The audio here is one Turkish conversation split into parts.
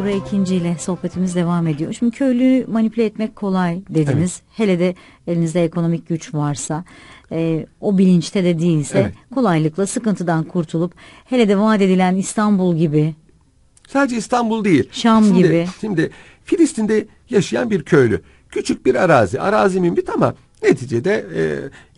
Buğra İkinci ile sohbetimiz devam ediyor. Şimdi köylüyü manipüle etmek kolay dediniz. Evet. Hele de elinizde ekonomik güç varsa, e, o bilinçte de değilse evet. kolaylıkla sıkıntıdan kurtulup hele de vaat edilen İstanbul gibi. Sadece İstanbul değil. Şam şimdi, gibi. Şimdi Filistin'de yaşayan bir köylü. Küçük bir arazi. Arazi mümbit ama neticede e,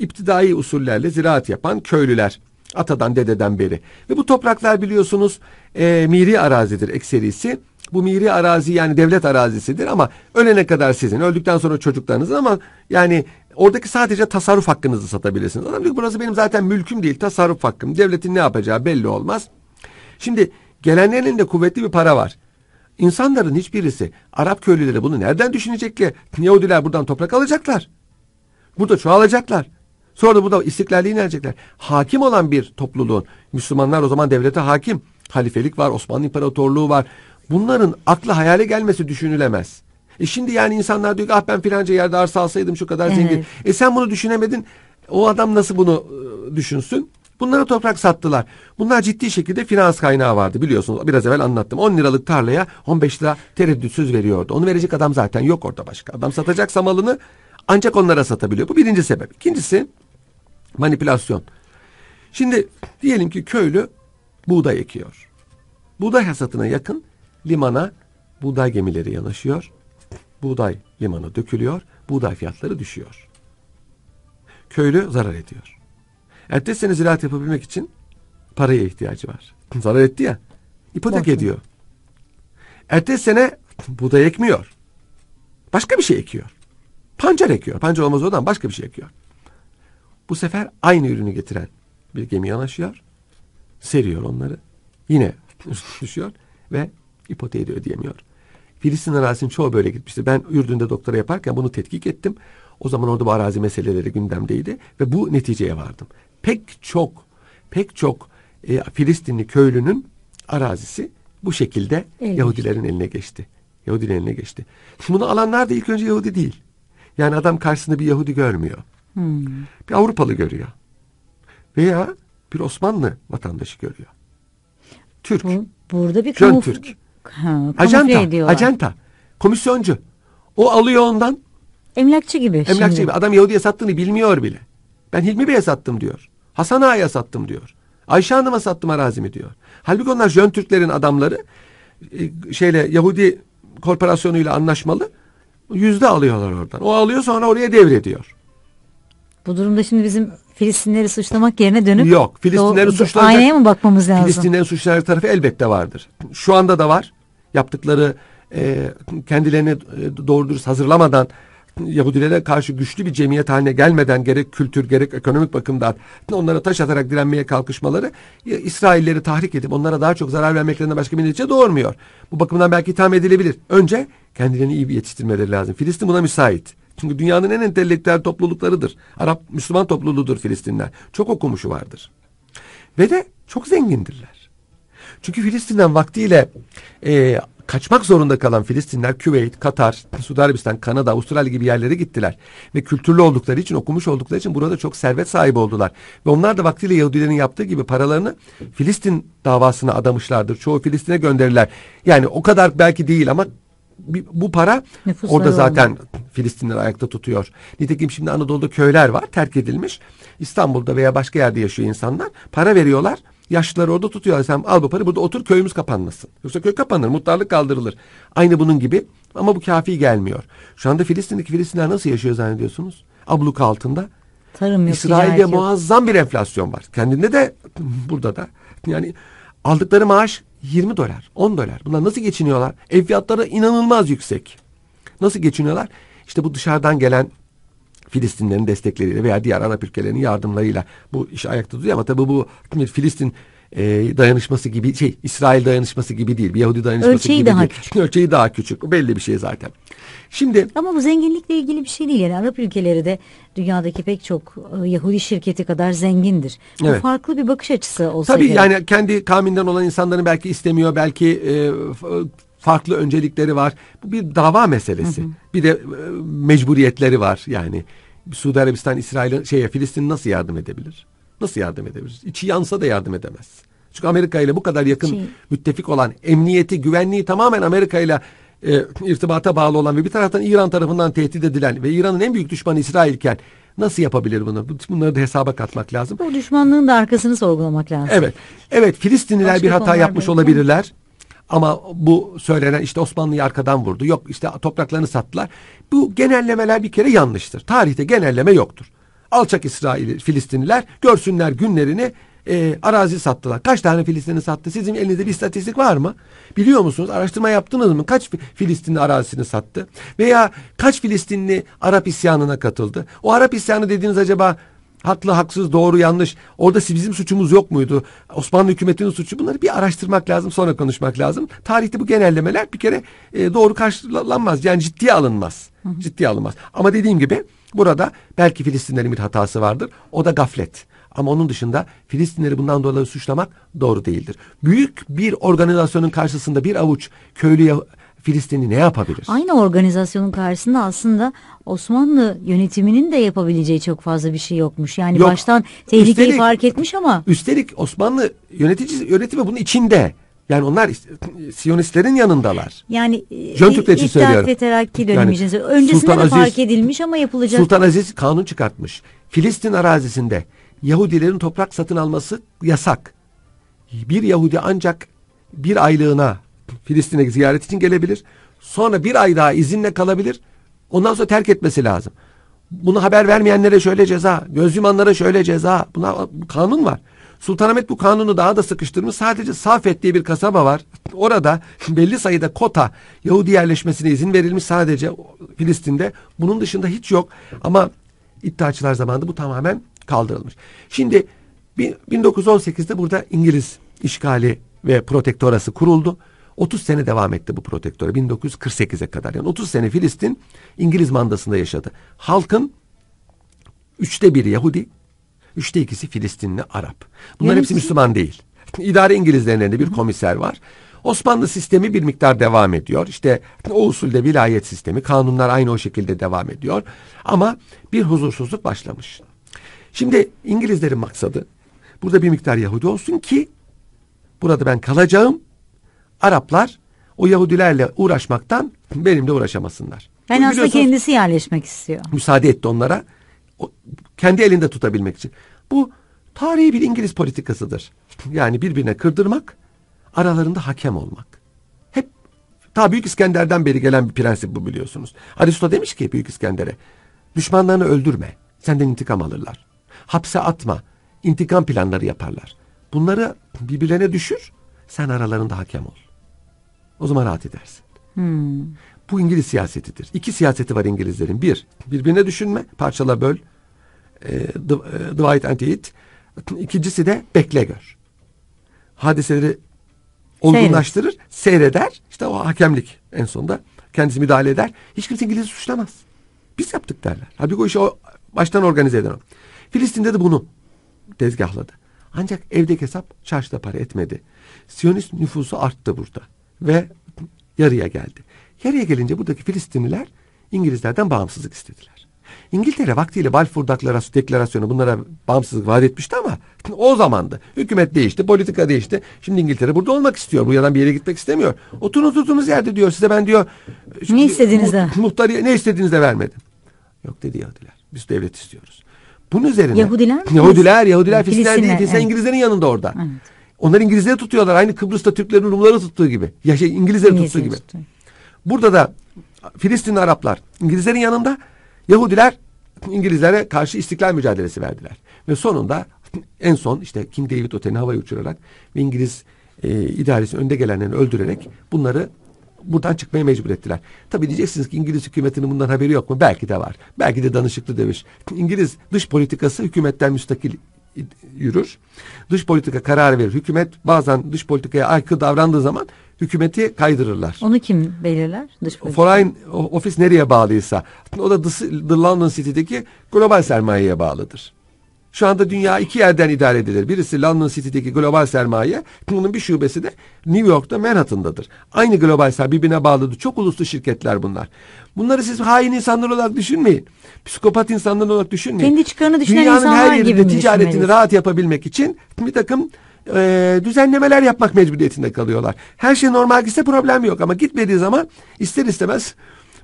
iptidai usullerle ziraat yapan köylüler. Atadan dededen beri. Ve bu topraklar biliyorsunuz e, miri arazidir ekserisi. Bu miri arazi yani devlet arazisidir ama ölene kadar sizin. Öldükten sonra çocuklarınızın ama yani oradaki sadece tasarruf hakkınızı satabilirsiniz. Adam diyor burası benim zaten mülküm değil tasarruf hakkım. Devletin ne yapacağı belli olmaz. Şimdi gelenlerin de kuvvetli bir para var. İnsanların hiçbirisi Arap köylüleri bunu nereden düşünecek ki? Yahudiler buradan toprak alacaklar. Burada çoğalacaklar. Sonra da burada istiklalliğini erecekler. Hakim olan bir topluluğun, Müslümanlar o zaman devlete hakim. Halifelik var, Osmanlı İmparatorluğu var. Bunların akla hayale gelmesi düşünülemez. E şimdi yani insanlar diyor ki ah ben filanca yerde arsa alsaydım şu kadar zengin. Evet. E sen bunu düşünemedin. O adam nasıl bunu düşünsün? Bunlara toprak sattılar. Bunlar ciddi şekilde finans kaynağı vardı biliyorsunuz. Biraz evvel anlattım. 10 liralık tarlaya 15 lira tereddütsüz veriyordu. Onu verecek adam zaten yok orada başka. Adam satacaksa malını ancak onlara satabiliyor. Bu birinci sebep. İkincisi manipülasyon. Şimdi diyelim ki köylü buğday ekiyor. Buğday hasatına yakın limana buğday gemileri yanaşıyor. Buğday limana dökülüyor. Buğday fiyatları düşüyor. Köylü zarar ediyor. Ertesi sene ziraat yapabilmek için paraya ihtiyacı var. zarar etti ya. İpotek Bakın. ediyor. Ertesi sene buğday ekmiyor. Başka bir şey ekiyor. Pancar ekiyor. Pancar olmaz odan başka bir şey ekiyor. Bu sefer aynı ürünü getiren bir gemi yanaşıyor. Seriyor onları. Yine düşüyor ve ipoteği de ödeyemiyor. Filistin arazisinin çoğu böyle gitmişti. Ben Ürdün'de doktora yaparken bunu tetkik ettim. O zaman orada bu arazi meseleleri gündemdeydi ve bu neticeye vardım. Pek çok, pek çok e, Filistinli köylünün arazisi bu şekilde evet. Yahudilerin eline geçti. Yahudilerin eline geçti. Şimdi bunu alanlar da ilk önce Yahudi değil. Yani adam karşısında bir Yahudi görmüyor. Hmm. Bir Avrupalı görüyor. Veya bir Osmanlı vatandaşı görüyor. Türk. Bu, burada bir kamuf Türk. Ha, Ajanta, ediyorlar. ajanta, komisyoncu. O alıyor ondan. Emlakçı gibi Emlakçı şimdi. gibi. Adam Yahudi'ye sattığını bilmiyor bile. Ben Hilmi Bey'e sattım diyor. Hasan Ağa'ya sattım diyor. Ayşe Hanım'a sattım arazimi diyor. Halbuki onlar Jön Türklerin adamları e, şeyle Yahudi korporasyonuyla anlaşmalı. Yüzde alıyorlar oradan. O alıyor sonra oraya devrediyor. Bu durumda şimdi bizim Filistinleri suçlamak yerine dönüp Yok. Filistinleri doğ- suçlanacak. Aynaya mı bakmamız lazım? Filistinleri suçlanacak tarafı elbette vardır. Şu anda da var. Yaptıkları e, kendilerini e, doğru dürüst hazırlamadan Yahudilere karşı güçlü bir cemiyet haline gelmeden gerek kültür gerek ekonomik bakımdan onlara taş atarak direnmeye kalkışmaları İsrailleri tahrik edip onlara daha çok zarar vermeklerinden başka bir netice doğurmuyor. Bu bakımdan belki itham edilebilir. Önce kendilerini iyi yetiştirmeleri lazım. Filistin buna müsait. Çünkü dünyanın en entelektüel topluluklarıdır. Arap Müslüman topluluğudur Filistinler. Çok okumuşu vardır. Ve de çok zengindirler. Çünkü Filistin'den vaktiyle e, kaçmak zorunda kalan Filistinler Küveyt, Katar, Suudi Arabistan, Kanada, Avustralya gibi yerlere gittiler. Ve kültürlü oldukları için, okumuş oldukları için burada çok servet sahibi oldular. Ve onlar da vaktiyle Yahudilerin yaptığı gibi paralarını Filistin davasına adamışlardır. Çoğu Filistin'e gönderirler. Yani o kadar belki değil ama bu para Nüfusları orada zaten olmadı. Filistinler ayakta tutuyor. Nitekim şimdi Anadolu'da köyler var terk edilmiş. İstanbul'da veya başka yerde yaşıyor insanlar. Para veriyorlar. Yaşlıları orada tutuyorlar. Sen al bu parayı burada otur köyümüz kapanmasın. Yoksa köy kapanır, muhtarlık kaldırılır. Aynı bunun gibi ama bu kafi gelmiyor. Şu anda Filistin'deki Filistinler nasıl yaşıyor zannediyorsunuz? Abluk altında. Tarım yok, İsrail'de muazzam yok. bir enflasyon var. Kendinde de burada da. Yani aldıkları maaş 20 dolar, 10 dolar. Bunlar nasıl geçiniyorlar? Ev fiyatları inanılmaz yüksek. Nasıl geçiniyorlar? İşte bu dışarıdan gelen Filistinlerin destekleriyle veya diğer Arap ülkelerinin yardımlarıyla bu iş ayakta duruyor ama tabii bu Filistin e, dayanışması gibi şey İsrail dayanışması gibi değil. Bir Yahudi dayanışması ölçeği gibi daha değil. Küçük. Ölçeği daha küçük. belli bir şey zaten. Şimdi Ama bu zenginlikle ilgili bir şey değil. Yani Arap ülkeleri de dünyadaki pek çok e, Yahudi şirketi kadar zengindir. Bu Evet. farklı bir bakış açısı olsa Tabii gerek. yani kendi kavminden olan insanların belki istemiyor, belki e, e farklı öncelikleri var. Bu bir dava meselesi. Bir de e, mecburiyetleri var yani. Suudi Arabistan İsrail'e şeye Filistin nasıl yardım edebilir? Nasıl yardım edebiliriz İçi yansa da yardım edemez. Çünkü Amerika ile bu kadar yakın Çin. Şey- müttefik olan emniyeti, güvenliği tamamen Amerika ile e, irtibata bağlı olan ve bir taraftan İran tarafından tehdit edilen ve İran'ın en büyük düşmanı İsrail'ken nasıl yapabilir bunu? Bunları da hesaba katmak lazım. Bu düşmanlığın da arkasını sorgulamak lazım. Evet. Evet Filistinliler Başka bir hata yapmış belki. olabilirler. Ama bu söylenen işte Osmanlı'yı arkadan vurdu. Yok işte topraklarını sattılar. Bu genellemeler bir kere yanlıştır. Tarihte genelleme yoktur alçak İsrail Filistinliler görsünler günlerini e, arazi sattılar. Kaç tane Filistin'i sattı? Sizin elinizde bir istatistik var mı? Biliyor musunuz? Araştırma yaptınız mı? Kaç Filistinli arazisini sattı? Veya kaç Filistinli Arap isyanına katıldı? O Arap isyanı dediğiniz acaba haklı haksız doğru yanlış orada bizim suçumuz yok muydu Osmanlı hükümetinin suçu bunları bir araştırmak lazım sonra konuşmak lazım tarihte bu genellemeler bir kere e, doğru karşılanmaz yani ciddiye alınmaz ciddiye alınmaz ama dediğim gibi Burada belki Filistinlerin bir hatası vardır. O da gaflet. Ama onun dışında Filistinleri bundan dolayı suçlamak doğru değildir. Büyük bir organizasyonun karşısında bir avuç köylü Filistin'i ne yapabilir? Aynı organizasyonun karşısında aslında Osmanlı yönetiminin de yapabileceği çok fazla bir şey yokmuş. Yani Yok. baştan tehlikeyi üstelik, fark etmiş ama. Üstelik Osmanlı yönetici, yönetimi bunun içinde. Yani onlar Siyonistlerin yanındalar. Yani e, Jön Türkler için söylüyorum. terakki dönemeyeceğiz. Yani, Öncesinde Sultan de Aziz, fark edilmiş ama yapılacak. Sultan Aziz kanun çıkartmış. Filistin arazisinde Yahudilerin toprak satın alması yasak. Bir Yahudi ancak bir aylığına Filistin'e ziyaret için gelebilir. Sonra bir ay daha izinle kalabilir. Ondan sonra terk etmesi lazım. Bunu haber vermeyenlere şöyle ceza, göz yumanlara şöyle ceza. Buna kanun var. Sultanahmet bu kanunu daha da sıkıştırmış. Sadece Safet diye bir kasaba var. Orada belli sayıda kota Yahudi yerleşmesine izin verilmiş sadece Filistin'de. Bunun dışında hiç yok. Ama iddiaçılar zamanında bu tamamen kaldırılmış. Şimdi 1918'de burada İngiliz işgali ve protektorası kuruldu. 30 sene devam etti bu protektör 1948'e kadar. Yani 30 sene Filistin İngiliz mandasında yaşadı. Halkın üçte biri Yahudi, Üçte ikisi Filistinli Arap. Bunların hepsi şey- Müslüman değil. İdare İngilizlerinde bir komiser var. Osmanlı sistemi bir miktar devam ediyor. İşte o usulde vilayet sistemi, kanunlar aynı o şekilde devam ediyor. Ama bir huzursuzluk başlamış. Şimdi İngilizlerin maksadı burada bir miktar Yahudi olsun ki burada ben kalacağım. Araplar o Yahudilerle uğraşmaktan benimle uğraşamasınlar. Yani aslında kendisi yerleşmek istiyor. Müsaade etti onlara. O, kendi elinde tutabilmek için. Bu tarihi bir İngiliz politikasıdır. Yani birbirine kırdırmak, aralarında hakem olmak. Hep ta Büyük İskender'den beri gelen bir prensip bu biliyorsunuz. Aristo demiş ki Büyük İskender'e, düşmanlarını öldürme, senden intikam alırlar. Hapse atma, intikam planları yaparlar. Bunları birbirlerine düşür, sen aralarında hakem ol. O zaman rahat edersin. Hmm. Bu İngiliz siyasetidir. İki siyaseti var İngilizlerin. Bir, birbirine düşünme, parçala böl. E, e, Dwight Antiet. İkincisi de bekle gör. Hadiseleri olgunlaştırır, seyreder. İşte o hakemlik en sonunda. Kendisi müdahale eder. Hiç kimse İngiliz'i suçlamaz. Biz yaptık derler. Halbuki o işi o baştan organize eden o. Filistin'de de bunu tezgahladı. Ancak evdeki hesap çarşıda para etmedi. Siyonist nüfusu arttı burada ve yarıya geldi. Yarıya gelince buradaki Filistinliler İngilizlerden bağımsızlık istediler. İngiltere vaktiyle Balfour Deklarasyonu bunlara bağımsızlık vaat etmişti ama o zamandı. Hükümet değişti, politika değişti. Şimdi İngiltere burada olmak istiyor. Bu yadan bir yere gitmek istemiyor. Oturun oturduğunuz yerde diyor size ben diyor. E, ne istediğinizde? Mu, muhtarı ne istediğinizde vermedim. Yok dedi Yahudiler. Biz devlet istiyoruz. Bunun üzerine. Yahudiler mi? Yahudiler, Yahudiler, Filistinler değil. Filistinler evet. İngilizlerin yanında orada. Evet. Onlar İngilizleri tutuyorlar. Aynı Kıbrıs'ta Türklerin Rumları tuttuğu gibi. Ya şey İngilizleri tuttuğu gibi. Tutuyor. Burada da Filistinli Araplar İngilizlerin yanında Yahudiler İngilizlere karşı istiklal mücadelesi verdiler. Ve sonunda en son işte King David Otel'ini havaya uçurarak ve İngiliz e, idaresi önde gelenlerini öldürerek bunları buradan çıkmaya mecbur ettiler. Tabii diyeceksiniz ki İngiliz hükümetinin bundan haberi yok mu? Belki de var. Belki de danışıklı demiş. İngiliz dış politikası hükümetten müstakil yürür. Dış politika karar verir. Hükümet bazen dış politikaya aykırı davrandığı zaman hükümeti kaydırırlar. Onu kim belirler? Dış Foreign ofis nereye bağlıysa. O da The London City'deki global sermayeye bağlıdır. Şu anda dünya iki yerden idare edilir. Birisi London City'deki global sermaye, bunun bir şubesi de New York'ta Manhattan'dadır. Aynı global sermaye birbirine bağlıdır. Çok uluslu şirketler bunlar. Bunları siz hain insanlar olarak düşünmeyin. Psikopat insanlar olarak düşünmeyin. Kendi çıkarını düşünen Dünyanın insanlar her yerinde ticaretini rahat yapabilmek için bir takım e, düzenlemeler yapmak mecburiyetinde kalıyorlar. Her şey normal gitse problem yok ama gitmediği zaman ister istemez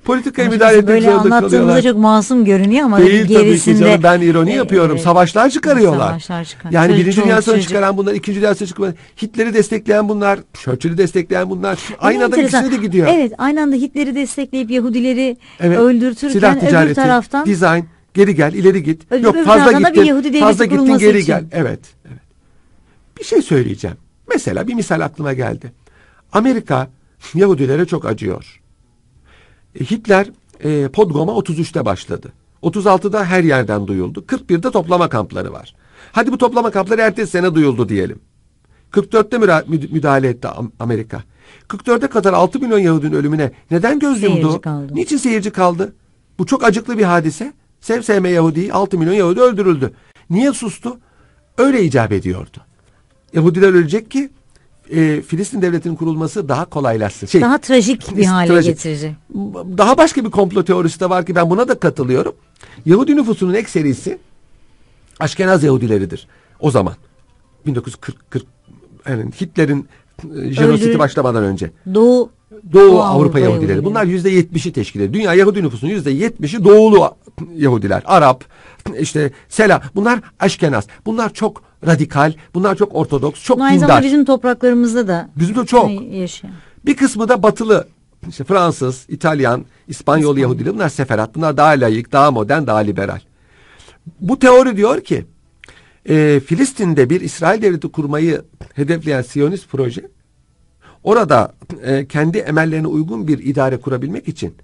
politikaya Hocam müdahale etmek zorunda kalıyorlar. Böyle anlattığımızda çok masum görünüyor ama Değil gerisinde... tabii ki ben ironi e, yapıyorum. E, savaşlar çıkarıyorlar. Savaşlar çıkarıyor. Yani Çocuk, birinci dünya sonu çıkaran bunlar, ikinci dünya sonu çıkaran Hitler'i destekleyen bunlar, Churchill'i destekleyen bunlar. Aynı anda ikisine de gidiyor. Evet aynı anda Hitler'i destekleyip Yahudileri evet, öldürtürken silah ticareti, öbür taraftan... Design, geri gel, ileri git. Öbür, Yok öbür fazla gittin, fazla gittin geri için. gel. Evet, evet. Bir şey söyleyeceğim. Mesela bir misal aklıma geldi. Amerika Yahudilere çok acıyor. E, Hitler e, Podgom'a 33'te başladı. 36'da her yerden duyuldu. 41'de toplama kampları var. Hadi bu toplama kampları ertesi sene duyuldu diyelim. 44'te müdahale etti Amerika. 44'e kadar 6 milyon Yahudi'nin ölümüne neden göz seyirci yumdu? Kaldı. Niçin seyirci kaldı? Bu çok acıklı bir hadise. Sev sevme Yahudi 6 milyon Yahudi öldürüldü. Niye sustu? Öyle icap ediyordu. Yahudiler ölecek ki e, Filistin devletinin kurulması daha kolaylaşsın. Şey, daha trajik bir hale trajik. getirecek. Daha başka bir komplo teorisi de var ki ben buna da katılıyorum. Yahudi nüfusunun ekserisi Aşkenaz Yahudileridir o zaman. 1940 yani Hitler'in e, jenositi başlamadan önce. Doğu Doğu, Doğu Avrupa, Avrupa Yahudileri. Yahudileri. Bunlar yüzde yetmişi teşkil ediyor. Dünya Yahudi nüfusunun yüzde yetmişi Doğulu Yahudiler. Arap, işte Sela. Bunlar Aşkenaz. Bunlar çok radikal. Bunlar çok ortodoks, çok Bunlar dindar. Aynı bizim topraklarımızda da. Bizim de çok. Hani Yaşıyor. Bir kısmı da batılı. İşte Fransız, İtalyan, İspanyol, İspanyol. Yahudiler bunlar seferat. Bunlar daha layık, daha modern, daha liberal. Bu teori diyor ki e, Filistin'de bir İsrail devleti kurmayı hedefleyen Siyonist proje orada e, kendi emellerine uygun bir idare kurabilmek için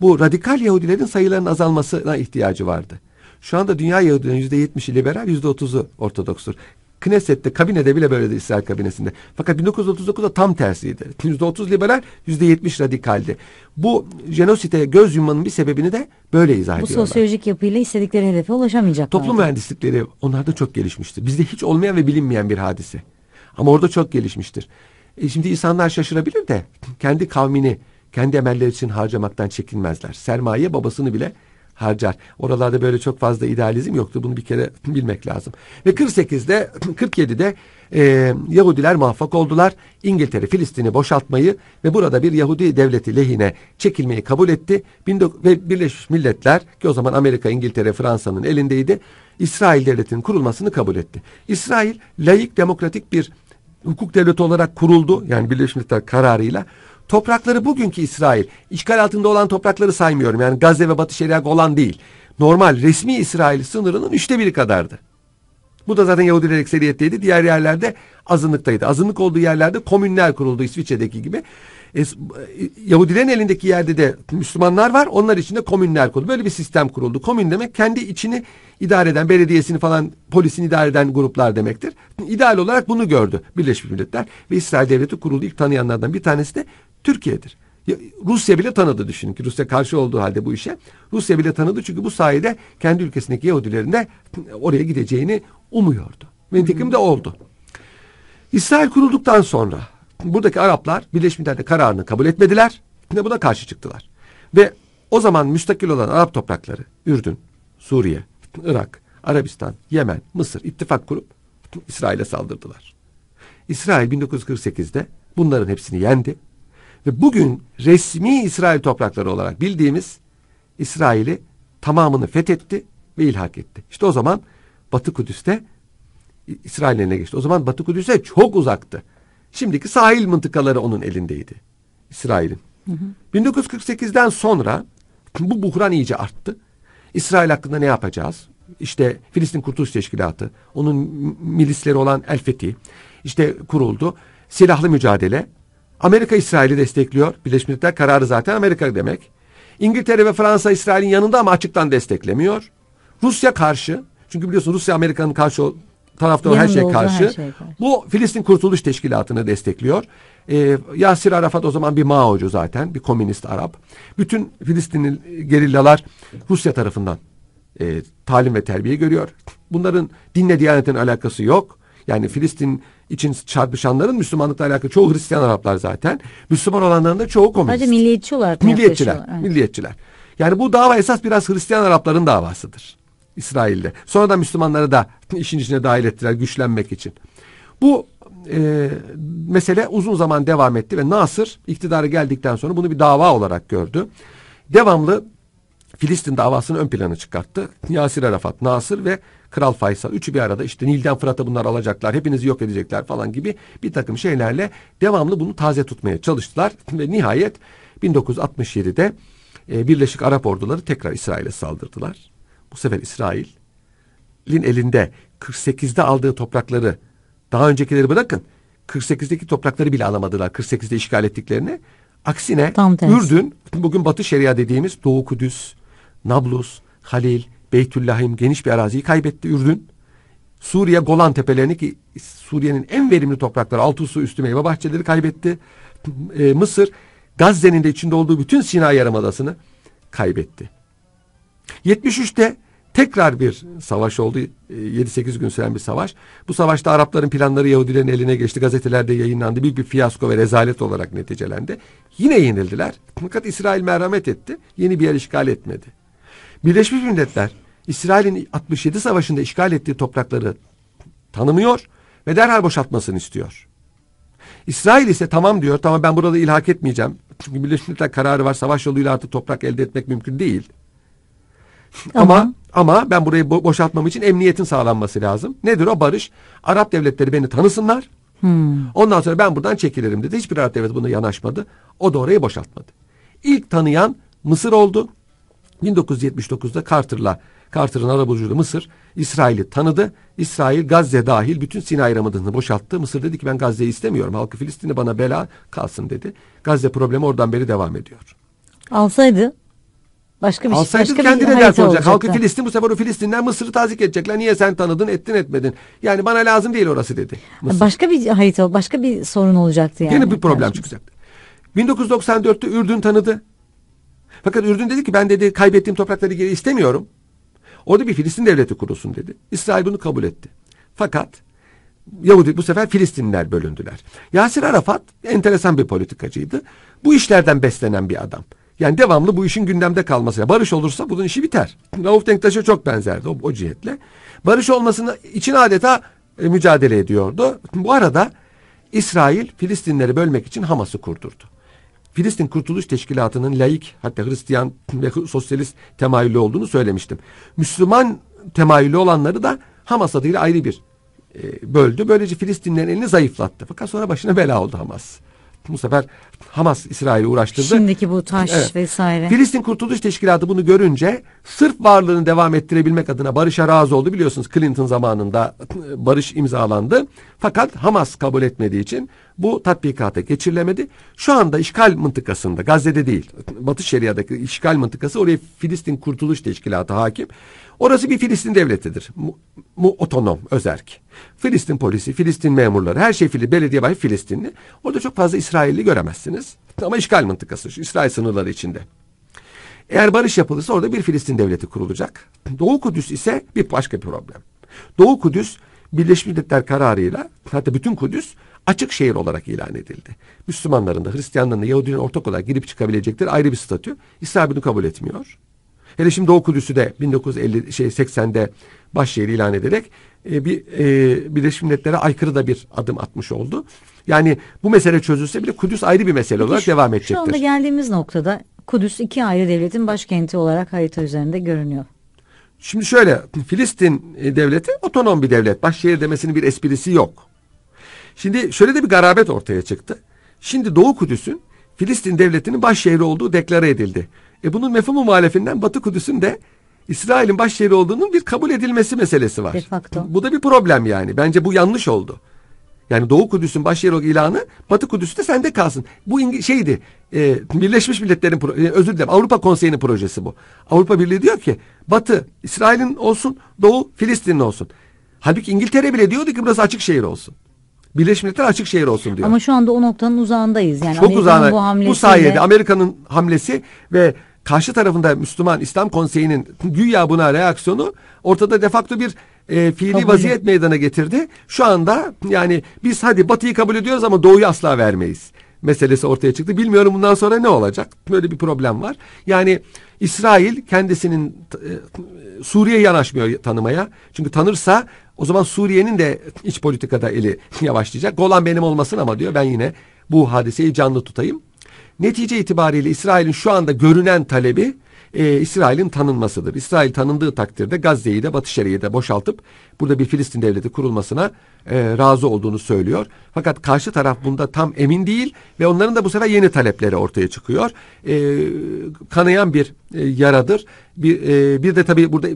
bu radikal Yahudilerin sayılarının azalmasına ihtiyacı vardı. Şu anda dünya yüzde %70'i liberal, yüzde otuzu Ortodokstur. Knesset'te, kabinede bile böyledi İsrail kabinesinde. Fakat 1939'da tam tersiydi. Yüzde otuz liberal, yüzde %70 radikaldi. Bu jenosite göz yummanın bir sebebini de böyle izah Bu ediyorlar. Bu sosyolojik yapıyla istedikleri hedefe ulaşamayacaklar. Toplum mühendislikleri onlarda çok gelişmiştir. Bizde hiç olmayan ve bilinmeyen bir hadise. Ama orada çok gelişmiştir. E şimdi insanlar şaşırabilir de kendi kavmini, kendi emelleri için harcamaktan çekinmezler. Sermaye babasını bile harcar. Oralarda böyle çok fazla idealizm yoktu. Bunu bir kere bilmek lazım. Ve 48'de 47'de e, Yahudiler muvaffak oldular. İngiltere Filistin'i boşaltmayı ve burada bir Yahudi devleti lehine çekilmeyi kabul etti. Ve Birleşmiş Milletler ki o zaman Amerika, İngiltere, Fransa'nın elindeydi. İsrail devletinin kurulmasını kabul etti. İsrail layık demokratik bir hukuk devleti olarak kuruldu. Yani Birleşmiş Milletler kararıyla. Toprakları bugünkü İsrail, işgal altında olan toprakları saymıyorum. Yani Gazze ve Batı Şeria olan değil. Normal resmi İsrail sınırının üçte biri kadardı. Bu da zaten Yahudiler ekseriyetteydi. Diğer yerlerde azınlıktaydı. Azınlık olduğu yerlerde komünler kuruldu İsviçre'deki gibi. E, e, Yahudilerin elindeki yerde de Müslümanlar var. Onlar için de komünler kuruldu. Böyle bir sistem kuruldu. Komün demek kendi içini idare eden, belediyesini falan polisini idare eden gruplar demektir. İdeal olarak bunu gördü Birleşmiş Milletler ve İsrail Devleti kuruldu. İlk tanıyanlardan bir tanesi de Türkiye'dir. Rusya bile tanıdı düşünün ki Rusya karşı olduğu halde bu işe. Rusya bile tanıdı çünkü bu sayede kendi ülkesindeki Yahudilerin de oraya gideceğini umuyordu. Ve nitekim de oldu. İsrail kurulduktan sonra buradaki Araplar Birleşmiş Milletler'de kararını kabul etmediler. Ve buna karşı çıktılar. Ve o zaman müstakil olan Arap toprakları Ürdün, Suriye, Irak, Arabistan, Yemen, Mısır ittifak kurup İsrail'e saldırdılar. İsrail 1948'de bunların hepsini yendi ve bugün resmi İsrail toprakları olarak bildiğimiz İsrail'i tamamını fethetti ve ilhak etti. İşte o zaman Batı Kudüs'te İsrail'in eline geçti. O zaman Batı Kudüs'e çok uzaktı. Şimdiki sahil mıntıkaları onun elindeydi. İsrail'in. 1948'den sonra bu buhran iyice arttı. İsrail hakkında ne yapacağız? İşte Filistin Kurtuluş Teşkilatı, onun milisleri olan El Fethi işte kuruldu. Silahlı mücadele Amerika İsrail'i destekliyor. Birleşmiş Milletler kararı zaten Amerika demek. İngiltere ve Fransa İsrail'in yanında ama açıktan desteklemiyor. Rusya karşı. Çünkü biliyorsun Rusya Amerika'nın karşı taraftan her şeye Her şey karşı. Bu Filistin Kurtuluş Teşkilatı'nı destekliyor. Ee, Yasir Arafat o zaman bir Mao'cu zaten, bir komünist Arap. Bütün Filistinli gerillalar Rusya tarafından e, talim ve terbiye görüyor. Bunların dinle diyanetin alakası yok. Yani Filistin için çarpışanların Müslümanlıkla alakalı çoğu Hristiyan Araplar zaten. Müslüman olanların da çoğu komünist. Sadece milliyetçi olarak Milliyetçiler. Yani. Milliyetçiler. Yani bu dava esas biraz Hristiyan Arapların davasıdır. İsrail'de. Sonra da Müslümanları da işin içine dahil ettiler güçlenmek için. Bu e, mesele uzun zaman devam etti ve Nasır iktidarı geldikten sonra bunu bir dava olarak gördü. Devamlı Filistin davasını ön plana çıkarttı. Yasir Arafat, Nasır ve Kral Faysal üçü bir arada işte Nil'den Fırat'a bunlar alacaklar, hepinizi yok edecekler falan gibi bir takım şeylerle devamlı bunu taze tutmaya çalıştılar. Ve nihayet 1967'de e, Birleşik Arap Orduları tekrar İsrail'e saldırdılar. Bu sefer İsrail'in elinde 48'de aldığı toprakları daha öncekileri bırakın 48'deki toprakları bile alamadılar 48'de işgal ettiklerini. Aksine Ürdün bugün Batı Şeria dediğimiz Doğu Kudüs, Nablus, Halil, Beytüllahim geniş bir araziyi kaybetti Ürdün. Suriye Golan tepelerini ki Suriye'nin en verimli toprakları altı su üstü meyve bahçeleri kaybetti. E, Mısır Gazze'nin de içinde olduğu bütün Sina Yarımadası'nı kaybetti. 73'te tekrar bir savaş oldu. 7-8 e, gün süren bir savaş. Bu savaşta Arapların planları Yahudilerin eline geçti. Gazetelerde yayınlandı. Büyük bir fiyasko ve rezalet olarak neticelendi. Yine yenildiler. Fakat İsrail merhamet etti. Yeni bir yer işgal etmedi. Birleşmiş Milletler İsrail'in 67 savaşında işgal ettiği toprakları tanımıyor ve derhal boşaltmasını istiyor. İsrail ise tamam diyor tamam ben burada ilhak etmeyeceğim. Çünkü Birleşmiş Milletler kararı var savaş yoluyla artık toprak elde etmek mümkün değil. Ama ama, ben burayı bo boşaltmam için emniyetin sağlanması lazım. Nedir o barış? Arap devletleri beni tanısınlar. Hmm. Ondan sonra ben buradan çekilirim dedi. Hiçbir Arap devleti buna yanaşmadı. O da orayı boşaltmadı. İlk tanıyan Mısır oldu. 1979'da Carter'la Carter'ın arabuluculuğu Mısır İsrail'i tanıdı. İsrail Gazze dahil bütün Sinay Ramadını boşalttı. Mısır dedi ki ben Gazze'yi istemiyorum. Halkı Filistin'i bana bela kalsın dedi. Gazze problemi oradan beri devam ediyor. Alsaydı Başka bir şey, Alsaydı başka kendine bir dert olacak. Olacaktı. Halkı Filistin bu sefer o Filistinler Mısır'ı tazik edecekler. Niye sen tanıdın ettin etmedin. Yani bana lazım değil orası dedi. Mısır. Başka bir harita başka bir sorun olacaktı yani. Yeni bir problem çıkacaktı. 1994'te Ürdün tanıdı. Fakat Ürdün dedi ki ben dedi kaybettiğim toprakları geri istemiyorum. Orada bir Filistin devleti kurulsun dedi. İsrail bunu kabul etti. Fakat Yahudi bu sefer Filistinler bölündüler. Yasir Arafat enteresan bir politikacıydı. Bu işlerden beslenen bir adam. Yani devamlı bu işin gündemde kalması. Barış olursa bunun işi biter. Rauf Denktaş'a çok benzerdi o, o cihetle. Barış olmasını için adeta e, mücadele ediyordu. Bu arada İsrail Filistinleri bölmek için Hamas'ı kurdurdu. Filistin Kurtuluş Teşkilatı'nın laik hatta Hristiyan ve sosyalist temayülü olduğunu söylemiştim. Müslüman temayülü olanları da Hamas adıyla ayrı bir e, böldü. Böylece Filistinlerin elini zayıflattı. Fakat sonra başına bela oldu Hamas. Bu sefer Hamas İsrail'i uğraştırdı. Şimdiki bu taş evet. vesaire. Filistin Kurtuluş Teşkilatı bunu görünce sırf varlığını devam ettirebilmek adına barışa razı oldu. Biliyorsunuz Clinton zamanında barış imzalandı. Fakat Hamas kabul etmediği için bu tatbikata geçirilemedi. Şu anda işgal mıntıkasında Gazze'de değil Batı Şeria'daki işgal mıntıkası oraya Filistin Kurtuluş Teşkilatı hakim. Orası bir Filistin devletidir. Mu, mu otonom, özerk. Filistin polisi, Filistin memurları, her şey Filistin, belediye bayi Filistinli. Orada çok fazla İsrailli göremezsiniz. Ama işgal mıntıkası, şu İsrail sınırları içinde. Eğer barış yapılırsa orada bir Filistin devleti kurulacak. Doğu Kudüs ise bir başka bir problem. Doğu Kudüs Birleşmiş Milletler kararıyla hatta bütün Kudüs açık şehir olarak ilan edildi. Müslümanların da Hristiyanların da Yahudilerin ortak olarak girip çıkabilecekleri ayrı bir statü. İsrail bunu kabul etmiyor. Hele şimdi Doğu Kudüs'ü de 1950 şey 80'de başşehir ilan ederek e, bir e, Birleşmiş Milletler'e aykırı da bir adım atmış oldu. Yani bu mesele çözülse bile Kudüs ayrı bir mesele Peki olarak şu, devam edecektir. Şu anda geldiğimiz noktada Kudüs iki ayrı devletin başkenti olarak harita üzerinde görünüyor. Şimdi şöyle Filistin e, devleti otonom bir devlet. Başşehir demesinin bir esprisi yok. Şimdi şöyle de bir garabet ortaya çıktı. Şimdi Doğu Kudüs'ün Filistin devletinin başşehri olduğu deklare edildi. E bunun mefhumu muhalefinden Batı Kudüs'ün de İsrail'in başşehri olduğunun bir kabul edilmesi meselesi var. De Bu, bu da bir problem yani. Bence bu yanlış oldu. Yani Doğu Kudüs'ün baş yeri ilanı Batı Kudüs'te sende kalsın. Bu şeydi e, Birleşmiş Milletler'in e, özür dilerim Avrupa Konseyi'nin projesi bu. Avrupa Birliği diyor ki Batı İsrail'in olsun Doğu Filistin'in olsun. Halbuki İngiltere bile diyordu ki burası açık şehir olsun. Birleşmiş Milletler açık şehir olsun diyor. Ama şu anda o noktanın uzağındayız. Yani Çok uzağında. Bu, bu sayede Amerika'nın hamlesi ve karşı tarafında Müslüman İslam Konseyi'nin güya buna reaksiyonu ortada defakto bir e, fiili kabul. vaziyet meydana getirdi. Şu anda yani biz hadi Batı'yı kabul ediyoruz ama Doğu'yu asla vermeyiz meselesi ortaya çıktı. Bilmiyorum bundan sonra ne olacak? Böyle bir problem var. Yani İsrail kendisinin e, Suriye yanaşmıyor tanımaya. Çünkü tanırsa o zaman Suriye'nin de iç politikada eli yavaşlayacak. Golan benim olmasın ama diyor ben yine bu hadiseyi canlı tutayım. Netice itibariyle İsrail'in şu anda görünen talebi e, İsrail'in tanınmasıdır. İsrail tanındığı takdirde Gazze'yi de Batı Şeria'yı da boşaltıp burada bir Filistin devleti kurulmasına e, razı olduğunu söylüyor. Fakat karşı taraf bunda tam emin değil ve onların da bu sefer yeni talepleri ortaya çıkıyor. E, kanayan bir e, yaradır. Bir, e, bir de tabii burada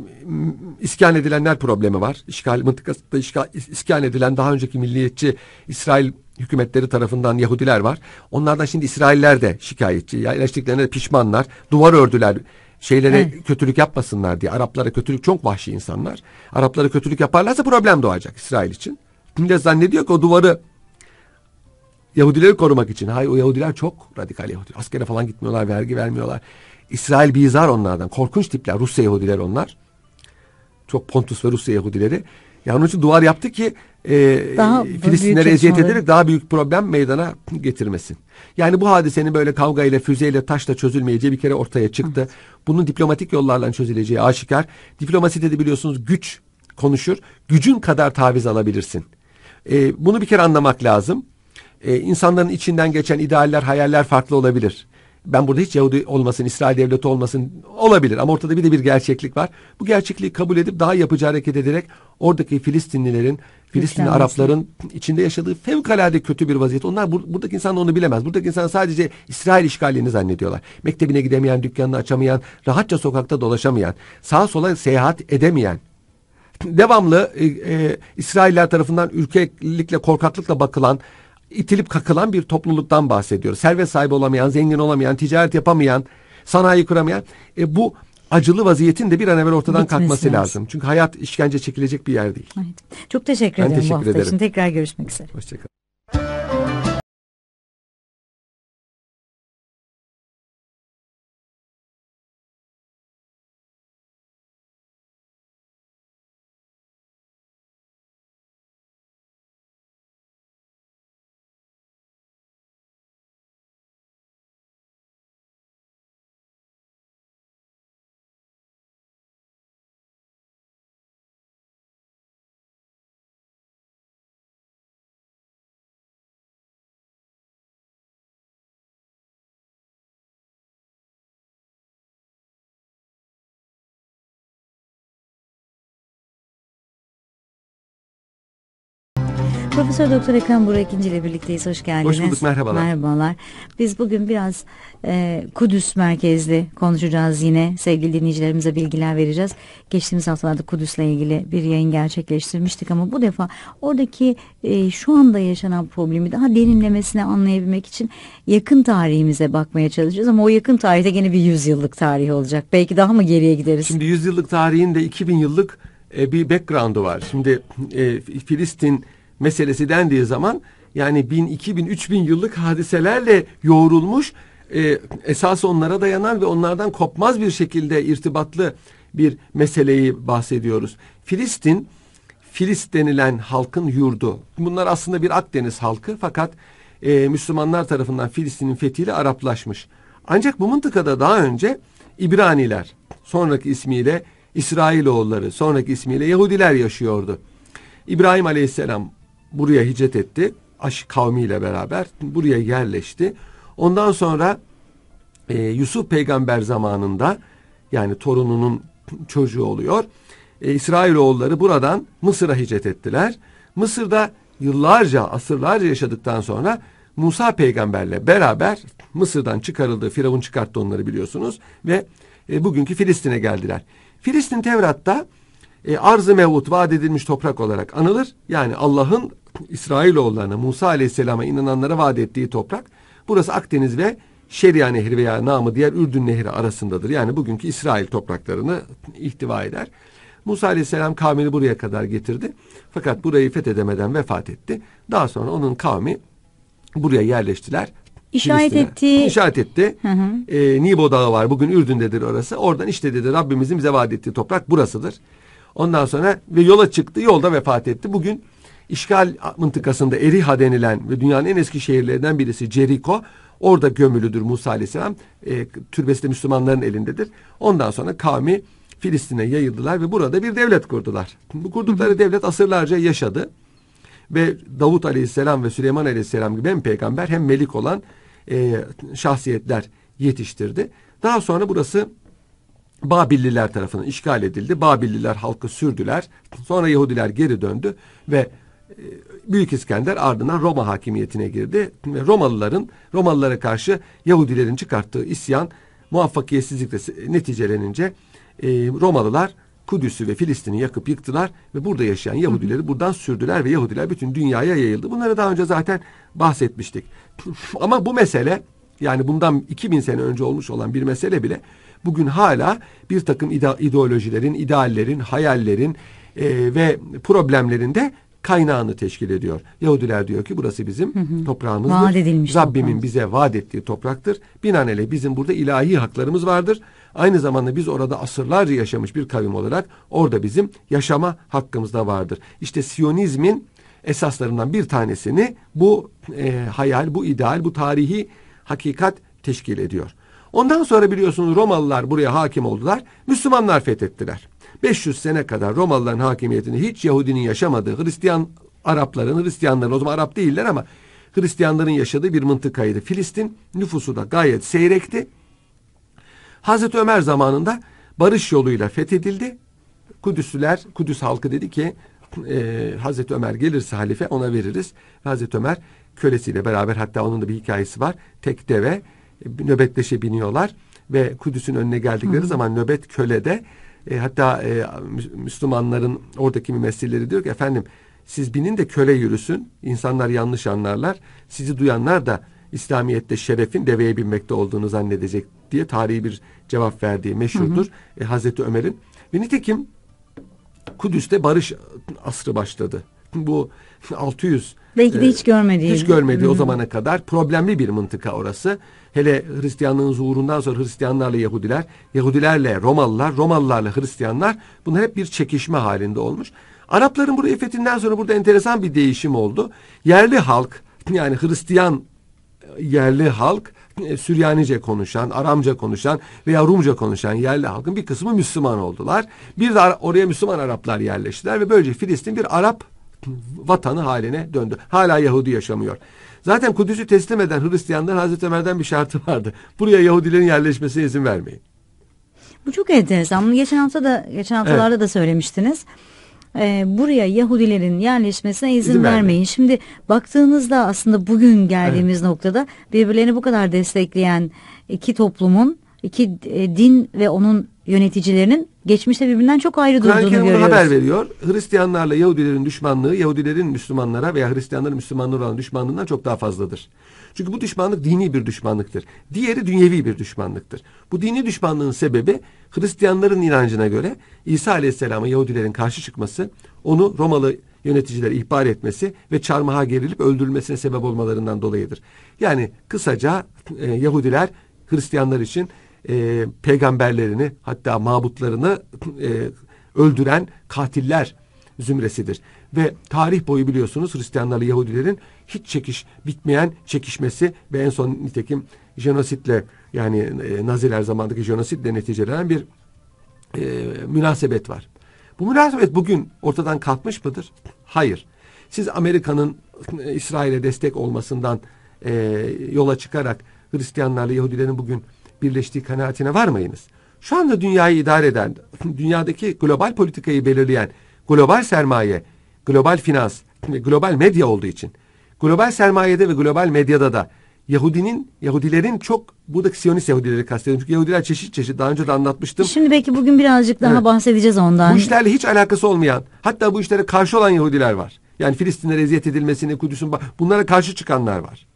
iskan edilenler problemi var. İşgal, mıntıkasında işgal, iskan edilen daha önceki milliyetçi İsrail hükümetleri tarafından Yahudiler var. Onlardan şimdi İsrailler de şikayetçi. Yerleştiklerine de pişmanlar. Duvar ördüler şeylere evet. kötülük yapmasınlar diye. Araplara kötülük çok vahşi insanlar. Araplara kötülük yaparlarsa problem doğacak İsrail için. Millet zannediyor ki o duvarı Yahudileri korumak için. Hayır o Yahudiler çok radikal Yahudi. Askere falan gitmiyorlar, vergi vermiyorlar. İsrail bizar onlardan. Korkunç tipler. Rusya Yahudiler onlar. Çok Pontus ve Rusya Yahudileri. Yani onun için duvar yaptı ki e, Daha e, Filistinlere büyük eziyet ederek daha büyük problem meydana getirmesin. Yani bu hadisenin böyle kavga ile füze ile taşla çözülmeyeceği bir kere ortaya çıktı. Evet. Bunun diplomatik yollarla çözüleceği aşikar. Diplomaside de biliyorsunuz güç konuşur. Gücün kadar taviz alabilirsin. E, bunu bir kere anlamak lazım. E, insanların içinden geçen idealler, hayaller farklı olabilir. Ben burada hiç Yahudi olmasın, İsrail devleti olmasın olabilir ama ortada bir de bir gerçeklik var. Bu gerçekliği kabul edip daha yapıcı hareket ederek oradaki Filistinlilerin, Filistinli Arapların içinde yaşadığı fevkalade kötü bir vaziyet. Onlar bur- buradaki insan onu bilemez. Buradaki insan sadece İsrail işgalini zannediyorlar. Mektebine gidemeyen, dükkanını açamayan, rahatça sokakta dolaşamayan, sağa sola seyahat edemeyen devamlı e, e, İsrailler tarafından ürkeklikle, korkaklıkla bakılan itilip kakılan bir topluluktan bahsediyoruz. Servet sahibi olamayan, zengin olamayan, ticaret yapamayan, sanayi kuramayan. E, bu acılı vaziyetin de bir an evvel ortadan Bitmesi kalkması lazım. lazım. Çünkü hayat işkence çekilecek bir yer değil. Evet. Çok teşekkür ben ederim teşekkür bu hafta ederim. için. Tekrar görüşmek üzere. Hoşçakalın. Profesör Doktor Ekrem Burak İnci ile birlikteyiz. Hoş geldiniz. Hoş bulduk. Merhabalar. Merhabalar. Biz bugün biraz e, Kudüs merkezli konuşacağız yine. Sevgili dinleyicilerimize bilgiler vereceğiz. Geçtiğimiz haftalarda Kudüs'le ilgili bir yayın gerçekleştirmiştik ama bu defa oradaki e, şu anda yaşanan problemi daha derinlemesine anlayabilmek için yakın tarihimize bakmaya çalışacağız. Ama o yakın tarihte gene bir yüzyıllık tarih olacak. Belki daha mı geriye gideriz? Şimdi yüzyıllık tarihin de 2000 yıllık e, bir background'u var. Şimdi e, Filistin meselesi dendiği zaman yani 1000, 2000, 3000 yıllık hadiselerle yoğrulmuş e, esas onlara dayanan ve onlardan kopmaz bir şekilde irtibatlı bir meseleyi bahsediyoruz. Filistin, Filis denilen halkın yurdu. Bunlar aslında bir Akdeniz halkı fakat e, Müslümanlar tarafından Filistin'in fethiyle Araplaşmış. Ancak bu mıntıkada daha önce İbraniler, sonraki ismiyle İsrailoğulları, sonraki ismiyle Yahudiler yaşıyordu. İbrahim Aleyhisselam buraya hicret etti. Aşık kavmiyle beraber buraya yerleşti. Ondan sonra e, Yusuf peygamber zamanında yani torununun çocuğu oluyor. E, İsrailoğulları buradan Mısır'a hicret ettiler. Mısır'da yıllarca, asırlarca yaşadıktan sonra Musa peygamberle beraber Mısır'dan çıkarıldığı Firavun çıkarttı onları biliyorsunuz ve e, bugünkü Filistin'e geldiler. Filistin Tevrat'ta e, arz-ı mevut vaat edilmiş toprak olarak anılır. Yani Allah'ın İsrailoğullarına, Musa Aleyhisselam'a inananlara vaat ettiği toprak, burası Akdeniz ve Şeria Nehri veya namı diğer Ürdün Nehri arasındadır. Yani bugünkü İsrail topraklarını ihtiva eder. Musa Aleyhisselam kavmini buraya kadar getirdi. Fakat burayı fethedemeden vefat etti. Daha sonra onun kavmi buraya yerleştiler. İşaret etti. İşaret etti. Hı hı. E, Nibo Dağı var. Bugün Ürdün'dedir orası. Oradan işte dedi Rabbimizin bize vaat ettiği toprak burasıdır. Ondan sonra ve yola çıktı. Yolda vefat etti. Bugün işgal mıntıkasında Eriha denilen ve dünyanın en eski şehirlerinden birisi Ceriko orada gömülüdür Musa Aleyhisselam. E, türbesi de Müslümanların elindedir. Ondan sonra kavmi Filistin'e yayıldılar ve burada bir devlet kurdular. Bu kurdukları devlet asırlarca yaşadı. Ve Davut Aleyhisselam ve Süleyman Aleyhisselam gibi hem peygamber hem melik olan e, şahsiyetler yetiştirdi. Daha sonra burası Babilliler tarafından işgal edildi. Babilliler halkı sürdüler. Sonra Yahudiler geri döndü ve ee, Büyük İskender ardından Roma hakimiyetine girdi ve Romalıların Romalılara karşı Yahudilerin çıkarttığı isyan muvaffakiyetsizlikle neticelenince e, Romalılar Kudüs'ü ve Filistin'i yakıp yıktılar ve burada yaşayan Yahudileri hı hı. buradan sürdüler ve Yahudiler bütün dünyaya yayıldı. Bunları daha önce zaten bahsetmiştik. Ama bu mesele yani bundan 2000 sene önce olmuş olan bir mesele bile bugün hala bir takım ideolojilerin, ideallerin, hayallerin e, ve problemlerinde kaynağını teşkil ediyor. Yahudiler diyor ki burası bizim hı hı. toprağımızdır. Vaat edilmiş Rabbimin toprağımız. bize vaat ettiği topraktır. Binaenaleyh bizim burada ilahi haklarımız vardır. Aynı zamanda biz orada asırlar yaşamış bir kavim olarak orada bizim yaşama hakkımız da vardır. İşte Siyonizmin esaslarından bir tanesini bu e, hayal, bu ideal, bu tarihi hakikat teşkil ediyor. Ondan sonra biliyorsunuz Romalılar buraya hakim oldular. Müslümanlar fethettiler. 500 sene kadar Romalıların hakimiyetini hiç Yahudinin yaşamadığı Hristiyan Arapların, Hristiyanların o zaman Arap değiller ama Hristiyanların yaşadığı bir mıntıkaydı. Filistin nüfusu da gayet seyrekti. Hazreti Ömer zamanında barış yoluyla fethedildi. Kudüs'lüler, Kudüs halkı dedi ki e, Hazreti Ömer gelirse halife ona veririz. Hazreti Ömer kölesiyle beraber hatta onun da bir hikayesi var. Tek deve e, nöbetleşe biniyorlar ve Kudüs'ün önüne geldikleri Hı. zaman nöbet kölede e, hatta e, Müslümanların oradaki mümessilleri diyor ki efendim siz binin de köle yürüsün. İnsanlar yanlış anlarlar. Sizi duyanlar da İslamiyet'te şerefin deveye binmekte olduğunu zannedecek diye tarihi bir cevap verdiği meşhurdur. Hı hı. E, Hazreti Ömer'in. Ve nitekim Kudüs'te barış asrı başladı. Bu 600 Belki de hiç e, görmediği. Hiç görmediği hı hı. o zamana kadar problemli bir mıntıka orası. Hele Hristiyanlığın zuhurundan sonra Hristiyanlarla Yahudiler, Yahudilerle Romalılar, Romalılarla Hristiyanlar bunlar hep bir çekişme halinde olmuş. Arapların burayı fethinden sonra burada enteresan bir değişim oldu. Yerli halk yani Hristiyan e, yerli halk e, Süryanice konuşan, Aramca konuşan veya Rumca konuşan yerli halkın bir kısmı Müslüman oldular. Bir de oraya Müslüman Araplar yerleştiler ve böylece Filistin bir Arap vatanı haline döndü. Hala Yahudi yaşamıyor. Zaten Kudüs'ü teslim eden Hristiyanlar Hazreti Ömer'den bir şartı vardı. Buraya Yahudilerin yerleşmesine izin vermeyin. Bu çok enteresan. Bunu geçen hafta da geçen haftalarda evet. da söylemiştiniz. Ee, buraya Yahudilerin yerleşmesine izin, izin vermeyin. vermeyin. Şimdi baktığınızda aslında bugün geldiğimiz evet. noktada birbirlerini bu kadar destekleyen iki toplumun iki e, din ve onun yöneticilerinin geçmişte birbirinden çok ayrı Kur'an durduğunu görüyoruz. Kur'an haber veriyor. Hristiyanlarla Yahudilerin düşmanlığı, Yahudilerin Müslümanlara veya Hristiyanların Müslümanlara olan düşmanlığından çok daha fazladır. Çünkü bu düşmanlık dini bir düşmanlıktır. Diğeri dünyevi bir düşmanlıktır. Bu dini düşmanlığın sebebi Hristiyanların inancına göre İsa Aleyhisselam'a Yahudilerin karşı çıkması, onu Romalı yöneticiler ihbar etmesi ve çarmıha gerilip öldürülmesine sebep olmalarından dolayıdır. Yani kısaca e, Yahudiler Hristiyanlar için e, peygamberlerini hatta mabutlarını e, öldüren katiller zümresidir. Ve tarih boyu biliyorsunuz Hristiyanlarla Yahudilerin hiç çekiş bitmeyen çekişmesi ve en son nitekim jenositle yani e, Naziler zamandaki jenositle neticelenen bir e, münasebet var. Bu münasebet bugün ortadan kalkmış mıdır? Hayır. Siz Amerika'nın e, İsrail'e destek olmasından e, yola çıkarak Hristiyanlarla Yahudilerin bugün birleştiği kanaatine varmayınız. Şu anda dünyayı idare eden, dünyadaki global politikayı belirleyen global sermaye, global finans ve global medya olduğu için global sermayede ve global medyada da Yahudinin, Yahudilerin çok buradaki Siyonist Yahudileri kastediyorum. Çünkü Yahudiler çeşit çeşit daha önce de anlatmıştım. Şimdi belki bugün birazcık daha evet. bahsedeceğiz ondan. Bu işlerle hiç alakası olmayan hatta bu işlere karşı olan Yahudiler var. Yani Filistinlere eziyet edilmesini, Kudüs'ün bunlara karşı çıkanlar var.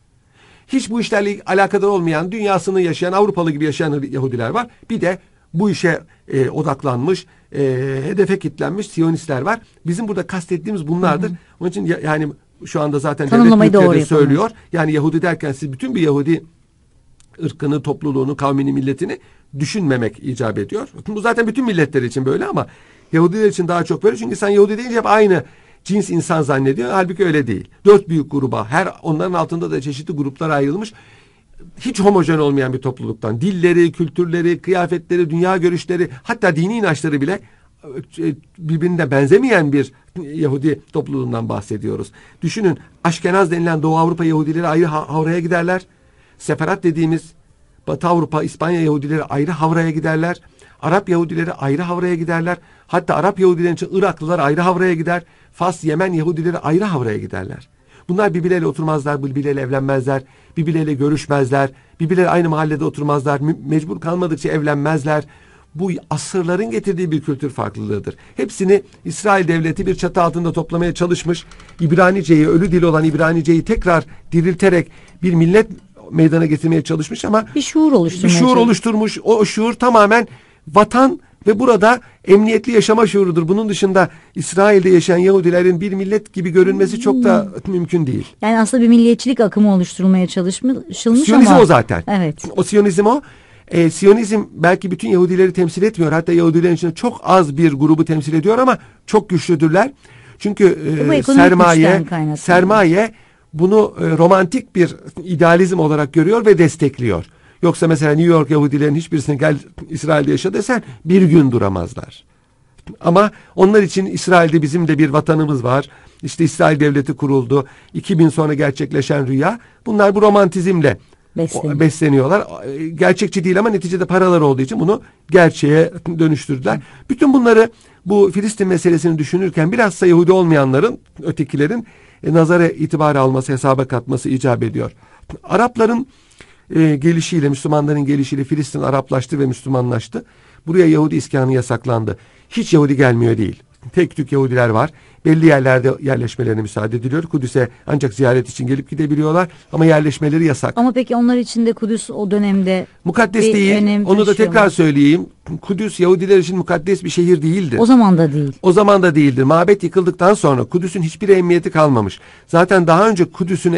Hiç bu işlerle alakadar olmayan, dünyasını yaşayan, Avrupalı gibi yaşayan Yahudiler var. Bir de bu işe e, odaklanmış, e, hedefe kilitlenmiş Siyonistler var. Bizim burada kastettiğimiz bunlardır. Hı hı. Onun için ya, yani şu anda zaten Tanımlamayı devlet de söylüyor. Yani Yahudi derken siz bütün bir Yahudi ırkını, topluluğunu, kavmini, milletini düşünmemek icap ediyor. Bu zaten bütün milletler için böyle ama Yahudiler için daha çok böyle. Çünkü sen Yahudi deyince hep aynı cins insan zannediyor. Halbuki öyle değil. Dört büyük gruba her onların altında da çeşitli gruplar ayrılmış. Hiç homojen olmayan bir topluluktan dilleri, kültürleri, kıyafetleri, dünya görüşleri hatta dini inançları bile e, birbirine benzemeyen bir Yahudi topluluğundan bahsediyoruz. Düşünün Aşkenaz denilen Doğu Avrupa Yahudileri ayrı havraya giderler. Seferat dediğimiz Batı Avrupa, İspanya Yahudileri ayrı havraya giderler. Arap Yahudileri ayrı havraya giderler. Hatta Arap Yahudilerin için Iraklılar ayrı havraya gider. Fas, Yemen Yahudileri ayrı havraya giderler. Bunlar birbirleriyle oturmazlar, birbirleriyle evlenmezler, birbirleriyle görüşmezler, birbirleriyle aynı mahallede oturmazlar, mecbur kalmadıkça evlenmezler. Bu asırların getirdiği bir kültür farklılığıdır. Hepsini İsrail devleti bir çatı altında toplamaya çalışmış. İbranice'yi, ölü dil olan İbranice'yi tekrar dirilterek bir millet meydana getirmeye çalışmış ama bir şuur oluşturmuş. Bir şuur oluşturmuş. O şuur tamamen vatan ve burada emniyetli yaşama şuurudur. Bunun dışında İsrail'de yaşayan Yahudilerin bir millet gibi görünmesi çok da hmm. mümkün değil. Yani aslında bir milliyetçilik akımı oluşturulmaya çalışılmış Siyonizm o zaten. Evet. O Siyonizm o. E, Siyonizm belki bütün Yahudileri temsil etmiyor. Hatta Yahudilerin içinde çok az bir grubu temsil ediyor ama çok güçlüdürler. Çünkü e, sermaye sermaye bunu e, romantik bir idealizm olarak görüyor ve destekliyor. Yoksa mesela New York Yahudilerin hiçbirisini gel İsrail'de yaşa desen bir gün duramazlar. Ama onlar için İsrail'de bizim de bir vatanımız var. İşte İsrail devleti kuruldu. 2000 sonra gerçekleşen rüya. Bunlar bu romantizmle Besleniyor. besleniyorlar. Gerçekçi değil ama neticede paralar olduğu için bunu gerçeğe dönüştürdüler. Bütün bunları bu Filistin meselesini düşünürken biraz Yahudi olmayanların, ötekilerin e, nazara itibar alması, hesaba katması icap ediyor. Arapların e, gelişiyle, Müslümanların gelişiyle Filistin Araplaştı ve Müslümanlaştı. Buraya Yahudi iskanı yasaklandı. Hiç Yahudi gelmiyor değil. Tek tük Yahudiler var. Belli yerlerde yerleşmelerine müsaade ediliyor. Kudüs'e ancak ziyaret için gelip gidebiliyorlar ama yerleşmeleri yasak. Ama peki onlar için de Kudüs o dönemde mukaddes bir değil. Önem Onu da tekrar mu? söyleyeyim. Kudüs Yahudiler için mukaddes bir şehir değildi. O zaman da değil. O zaman da değildir. Mabet yıkıldıktan sonra Kudüs'ün hiçbir emniyeti kalmamış. Zaten daha önce Kudüs'ün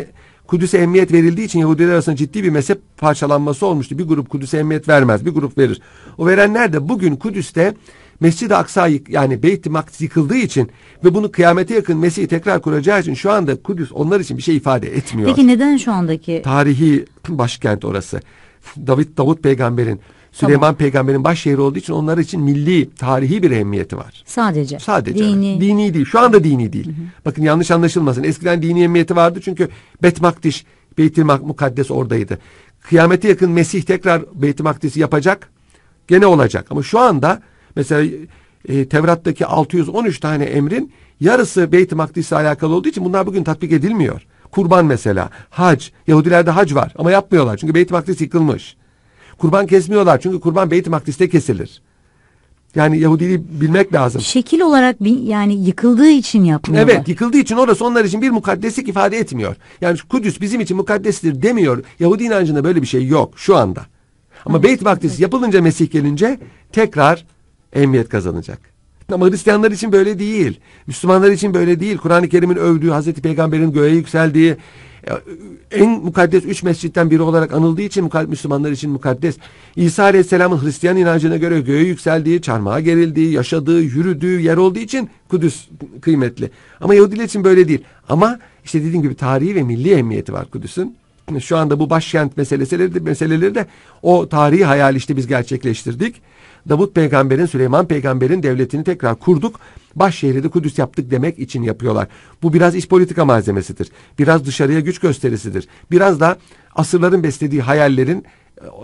Kudüs'e emniyet verildiği için Yahudiler arasında ciddi bir mezhep parçalanması olmuştu. Bir grup Kudüs'e emniyet vermez, bir grup verir. O verenler de bugün Kudüs'te Mescid-i Aksa yani Beyt-i Makt yıkıldığı için ve bunu kıyamete yakın Mesih'i tekrar kuracağı için şu anda Kudüs onlar için bir şey ifade etmiyor. Peki neden şu andaki? Tarihi başkent orası. David Davut peygamberin Süleyman tamam. peygamberin baş şehri olduğu için onlar için milli, tarihi bir ehemmiyeti var. Sadece. Sadece. Dini. Dini değil. Şu anda dini değil. Hı hı. Bakın yanlış anlaşılmasın. Eskiden dini ehemmiyeti vardı çünkü Betmakdiş, Beytil Mukaddes oradaydı. Kıyamete yakın Mesih tekrar Beytil Makdis'i yapacak. Gene olacak. Ama şu anda mesela e, Tevrat'taki 613 tane emrin yarısı Beyt-i Makdis'le alakalı olduğu için bunlar bugün tatbik edilmiyor. Kurban mesela, hac, Yahudilerde hac var ama yapmıyorlar çünkü Beyt-i Makdis yıkılmış. Kurban kesmiyorlar çünkü kurban Beyt-i kesilir. Yani Yahudiliği bilmek lazım. Şekil olarak bir, yani yıkıldığı için yapmıyorlar. Evet yıkıldığı için orası onlar için bir mukaddeslik ifade etmiyor. Yani Kudüs bizim için mukaddestir demiyor. Yahudi inancında böyle bir şey yok şu anda. Ama evet, Beyt Makdis evet. yapılınca Mesih gelince tekrar emniyet kazanacak. Ama Hristiyanlar için böyle değil. Müslümanlar için böyle değil. Kur'an-ı Kerim'in övdüğü, Hazreti Peygamber'in göğe yükseldiği, en mukaddes üç mescitten biri olarak anıldığı için Müslümanlar için mukaddes. İsa Aleyhisselam'ın Hristiyan inancına göre göğe yükseldiği, çarmıha gerildiği, yaşadığı, yürüdüğü yer olduğu için Kudüs kıymetli. Ama Yahudiler için böyle değil. Ama işte dediğim gibi tarihi ve milli emniyeti var Kudüs'ün şu anda bu başkent meseleleri de, meseleleri de o tarihi hayal işte biz gerçekleştirdik. Davut peygamberin, Süleyman peygamberin devletini tekrar kurduk. Başşehir'i de Kudüs yaptık demek için yapıyorlar. Bu biraz iş politika malzemesidir. Biraz dışarıya güç gösterisidir. Biraz da asırların beslediği hayallerin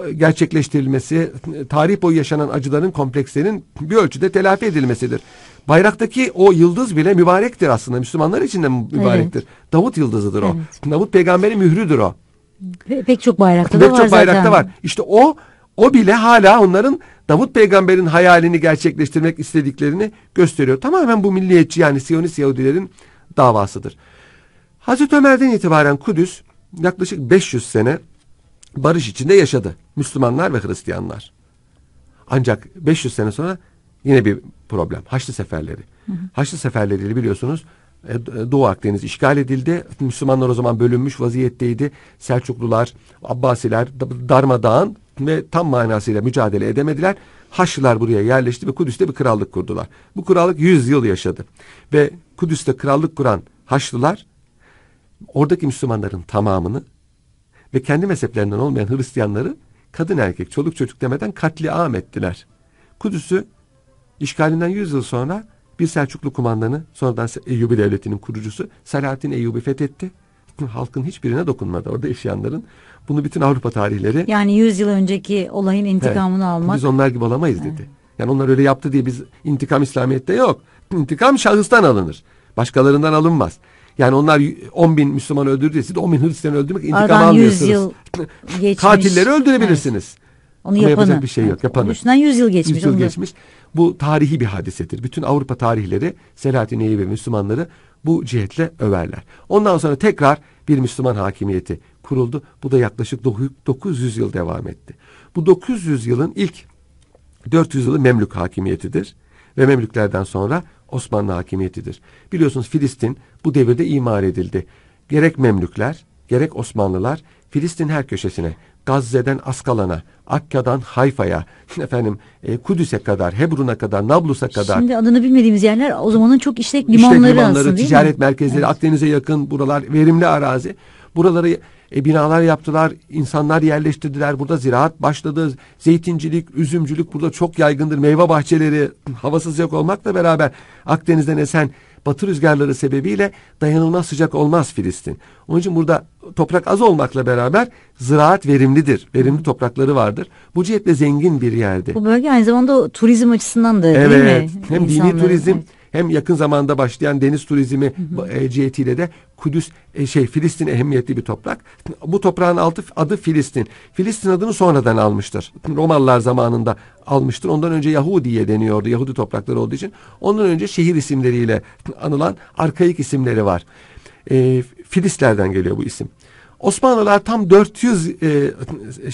e, gerçekleştirilmesi, tarih boyu yaşanan acıların komplekslerin bir ölçüde telafi edilmesidir. Bayraktaki o yıldız bile mübarektir aslında. Müslümanlar için de mübarektir. Evet. Davut yıldızıdır o. Evet. Davut peygamberin mührüdür o. Pe pek çok bayrakta Pek var çok bayrakta zaten. var. İşte o o bile hala onların Davut peygamberin hayalini gerçekleştirmek istediklerini gösteriyor. Tamamen bu milliyetçi yani Siyonist Yahudilerin davasıdır. Hazreti Ömer'den itibaren Kudüs yaklaşık 500 sene barış içinde yaşadı. Müslümanlar ve Hristiyanlar. Ancak 500 sene sonra yine bir problem. Haçlı seferleri. Hı hı. Haçlı seferleriyle biliyorsunuz e, e, Doğu Akdeniz işgal edildi. Müslümanlar o zaman bölünmüş vaziyetteydi. Selçuklular, Abbasiler darmadağın ve tam manasıyla mücadele edemediler. Haçlılar buraya yerleşti ve Kudüs'te bir krallık kurdular. Bu krallık 100 yıl yaşadı. Ve Kudüs'te krallık kuran Haçlılar oradaki Müslümanların tamamını ve kendi mezheplerinden olmayan Hristiyanları kadın erkek çoluk çocuk demeden katliam ettiler. Kudüs'ü işgalinden 100 yıl sonra bir Selçuklu kumandanı, sonradan Eyyubi Devleti'nin kurucusu Selahattin Eyyubi fethetti. Halkın hiçbirine dokunmadı orada yaşayanların. Bunu bütün Avrupa tarihleri... Yani 100 yıl önceki olayın intikamını evet, almak... Biz onlar gibi olamayız dedi. Evet. Yani onlar öyle yaptı diye biz intikam İslamiyet'te yok. İntikam şahıstan alınır. Başkalarından alınmaz. Yani onlar 10 bin Müslüman öldürdü siz de 10 bin Hristiyan öldürmek intikam Aradan almıyorsunuz. yıl geçmiş. Katilleri öldürebilirsiniz. Evet. Onu Ama yapanı. yapacak bir şey yok. Yapanı. Üstünden yüz yıl geçmiş. 100 yıl geçmiş. Bu tarihi bir hadisedir. Bütün Avrupa tarihleri Selahattin Eyüp ve Müslümanları bu cihetle överler. Ondan sonra tekrar bir Müslüman hakimiyeti kuruldu. Bu da yaklaşık 900 yıl devam etti. Bu 900 yılın ilk 400 yılı Memlük hakimiyetidir ve Memlüklerden sonra Osmanlı hakimiyetidir. Biliyorsunuz Filistin bu devirde imar edildi. Gerek Memlükler gerek Osmanlılar Filistin her köşesine Gazze'den Askalan'a, Akka'dan Hayfa'ya, efendim e, Kudüs'e kadar, Hebrun'a kadar, Nablus'a kadar. Şimdi adını bilmediğimiz yerler o zamanın çok işlek limanları, işlek limanları aslında ticaret merkezleri, evet. Akdeniz'e yakın buralar verimli arazi. Buraları e, binalar yaptılar, insanlar yerleştirdiler. Burada ziraat başladı, zeytincilik, üzümcülük burada çok yaygındır. Meyve bahçeleri havasız yok olmakla beraber Akdeniz'den esen batı rüzgarları sebebiyle dayanılmaz sıcak olmaz Filistin. Onun için burada toprak az olmakla beraber ziraat verimlidir. Verimli toprakları vardır. Bu cihetle zengin bir yerdi. Bu bölge aynı zamanda turizm açısından da evet. değil mi? Hem İnsanları, dini turizm evet hem yakın zamanda başlayan deniz turizmi cihetiyle e, de Kudüs e, şey Filistin ehemmiyetli bir toprak. Bu toprağın altı adı Filistin. Filistin adını sonradan almıştır. Romalılar zamanında almıştır. Ondan önce Yahudiye deniyordu. Yahudi toprakları olduğu için. Ondan önce şehir isimleriyle anılan arkaik isimleri var. E, Filistlerden geliyor bu isim. Osmanlılar tam 400 e,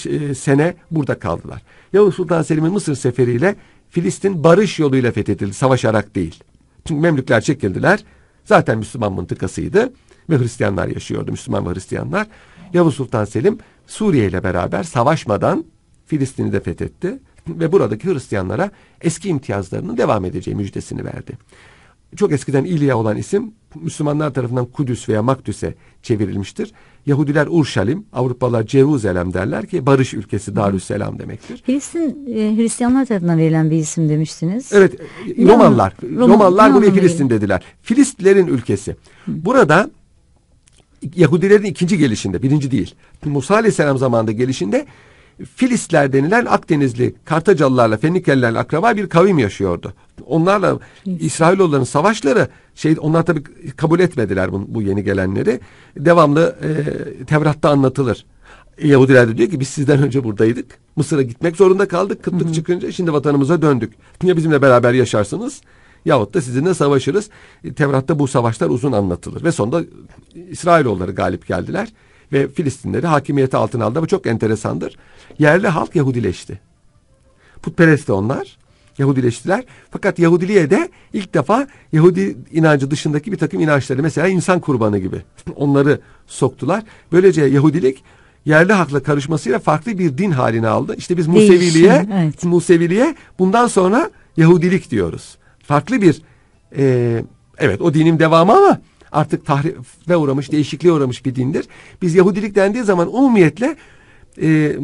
e, sene burada kaldılar. Yavuz Sultan Selim'in Mısır seferiyle Filistin barış yoluyla fethedildi, savaşarak değil. Çünkü Memlükler çekildiler. Zaten Müslüman mıntıkasıydı ve Hristiyanlar yaşıyordu. Müslüman ve Hristiyanlar. Yavuz Sultan Selim Suriye ile beraber savaşmadan Filistin'i de fethetti ve buradaki Hristiyanlara eski imtiyazlarının devam edeceği müjdesini verdi. Çok eskiden İlya olan isim Müslümanlar tarafından Kudüs veya Maktüs'e çevrilmiştir. Yahudiler Urşalim, Avrupalılar Ceruzelem derler ki barış ülkesi Darüsselam demektir. Filistin e, Hristiyanlar tarafından verilen bir isim demiştiniz. Evet, e, Romalılar. Roma, Romalılar Roma, buraya Filistin dediler. Filistlerin ülkesi. Burada Yahudilerin ikinci gelişinde, birinci değil. Musa Aleyhisselam zamanında gelişinde Filistler denilen Akdenizli Kartacalılarla Fenikelilerle akraba bir kavim yaşıyordu. Onlarla İsrailoğulların savaşları şey onlar tabi kabul etmediler bu, bu yeni gelenleri. Devamlı e, Tevrat'ta anlatılır. Yahudiler de diyor ki biz sizden önce buradaydık. Mısır'a gitmek zorunda kaldık. Kıtlık hı hı. çıkınca şimdi vatanımıza döndük. Ya bizimle beraber yaşarsınız yahut da sizinle savaşırız. E, Tevrat'ta bu savaşlar uzun anlatılır ve sonunda İsrailoğulları galip geldiler ve Filistinleri hakimiyeti altına aldı. Bu çok enteresandır. Yerli halk Yahudileşti. Putperest de onlar. Yahudileştiler. Fakat Yahudiliğe de ilk defa Yahudi inancı dışındaki bir takım inançları mesela insan kurbanı gibi onları soktular. Böylece Yahudilik yerli halkla karışmasıyla farklı bir din haline aldı. İşte biz Museviliğe, evet. Museviliğe bundan sonra Yahudilik diyoruz. Farklı bir e, evet o dinin devamı ama artık tahrife uğramış, değişikliğe uğramış bir dindir. Biz Yahudilik dendiği zaman umumiyetle e,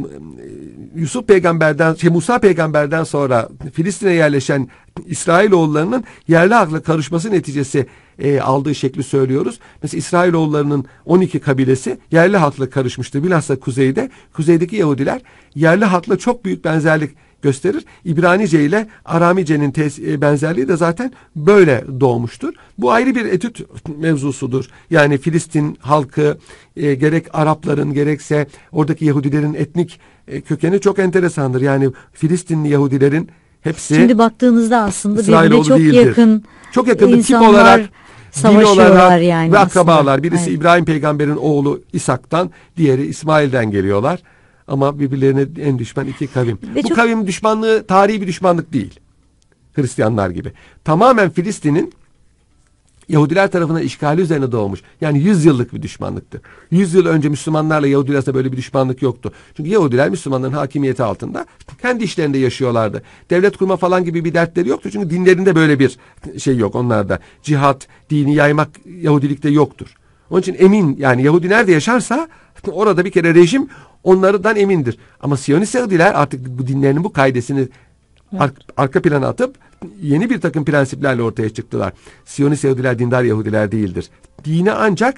Yusuf peygamberden, şey Musa peygamberden sonra Filistin'e yerleşen İsrailoğullarının yerli halkla karışması neticesi e, aldığı şekli söylüyoruz. Mesela İsrailoğullarının 12 kabilesi yerli halkla karışmıştı. Bilhassa kuzeyde, kuzeydeki Yahudiler yerli halkla çok büyük benzerlik gösterir. İbranice ile Aramice'nin e, benzerliği de zaten böyle doğmuştur. Bu ayrı bir etüt mevzusudur. Yani Filistin halkı e, gerek Arapların gerekse oradaki Yahudilerin etnik e, kökeni çok enteresandır. Yani Filistinli Yahudilerin hepsi Şimdi baktığınızda aslında birbirine çok değildir. yakın çok yakın insanlar... tip olarak din olarak yani ve akrabalar. Aslında. Birisi evet. İbrahim peygamberin oğlu İshak'tan, diğeri İsmail'den geliyorlar ama birbirlerine en düşman iki kavim. Ve Bu çok... kavim düşmanlığı tarihi bir düşmanlık değil. Hristiyanlar gibi. Tamamen Filistin'in Yahudiler tarafından işgali üzerine doğmuş. Yani 100 yıllık bir düşmanlıktı. 100 yıl önce Müslümanlarla Yahudiler böyle bir düşmanlık yoktu. Çünkü Yahudiler Müslümanların hakimiyeti altında kendi işlerinde yaşıyorlardı. Devlet kurma falan gibi bir dertleri yoktu. Çünkü dinlerinde böyle bir şey yok onlarda. Cihat, dini yaymak Yahudilikte yoktur. Onun için emin yani Yahudi nerede yaşarsa orada bir kere rejim onlardan emindir. Ama Siyonist Yahudiler artık bu dinlerinin bu kaidesini ar arka plana atıp yeni bir takım prensiplerle ortaya çıktılar. Siyonist Yahudiler dindar Yahudiler değildir. Dini ancak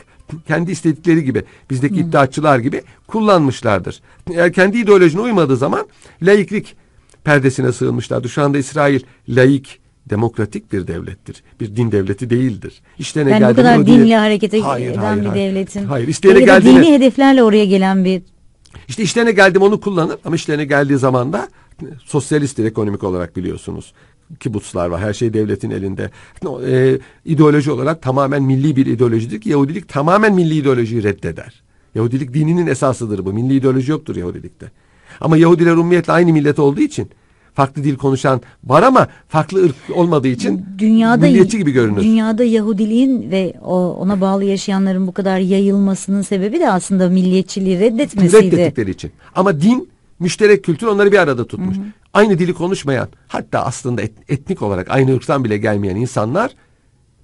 kendi istedikleri gibi bizdeki hmm. iddiaçılar gibi kullanmışlardır. Eğer kendi ideolojine uymadığı zaman laiklik perdesine sığınmışlardı. Şu anda İsrail laik demokratik bir devlettir. Bir din devleti değildir. İşte ne yani bu kadar dinle diye... harekete hayır, eden hayır, bir hayır. devletin. Hayır, isteyene Öyle geldiğine... dini hedeflerle oraya gelen bir... İşte işlerine geldim onu kullanır ama işlerine geldiği zaman da sosyalisttir ekonomik olarak biliyorsunuz. Kibutslar var. Her şey devletin elinde. No, e, ideoloji olarak tamamen milli bir ideolojidir Yahudilik tamamen milli ideolojiyi reddeder. Yahudilik dininin esasıdır bu. Milli ideoloji yoktur Yahudilikte. Ama Yahudiler ummiyetle aynı millet olduğu için farklı dil konuşan var ama farklı ırk olmadığı için dünyada milliyetçi gibi görünür. Dünyada Yahudiliğin ve ona bağlı yaşayanların bu kadar yayılmasının sebebi de aslında milliyetçiliği reddetmesiydi. Reddettikleri için. Ama din müşterek kültür onları bir arada tutmuş. Hı hı. Aynı dili konuşmayan hatta aslında et, etnik olarak aynı ırktan bile gelmeyen insanlar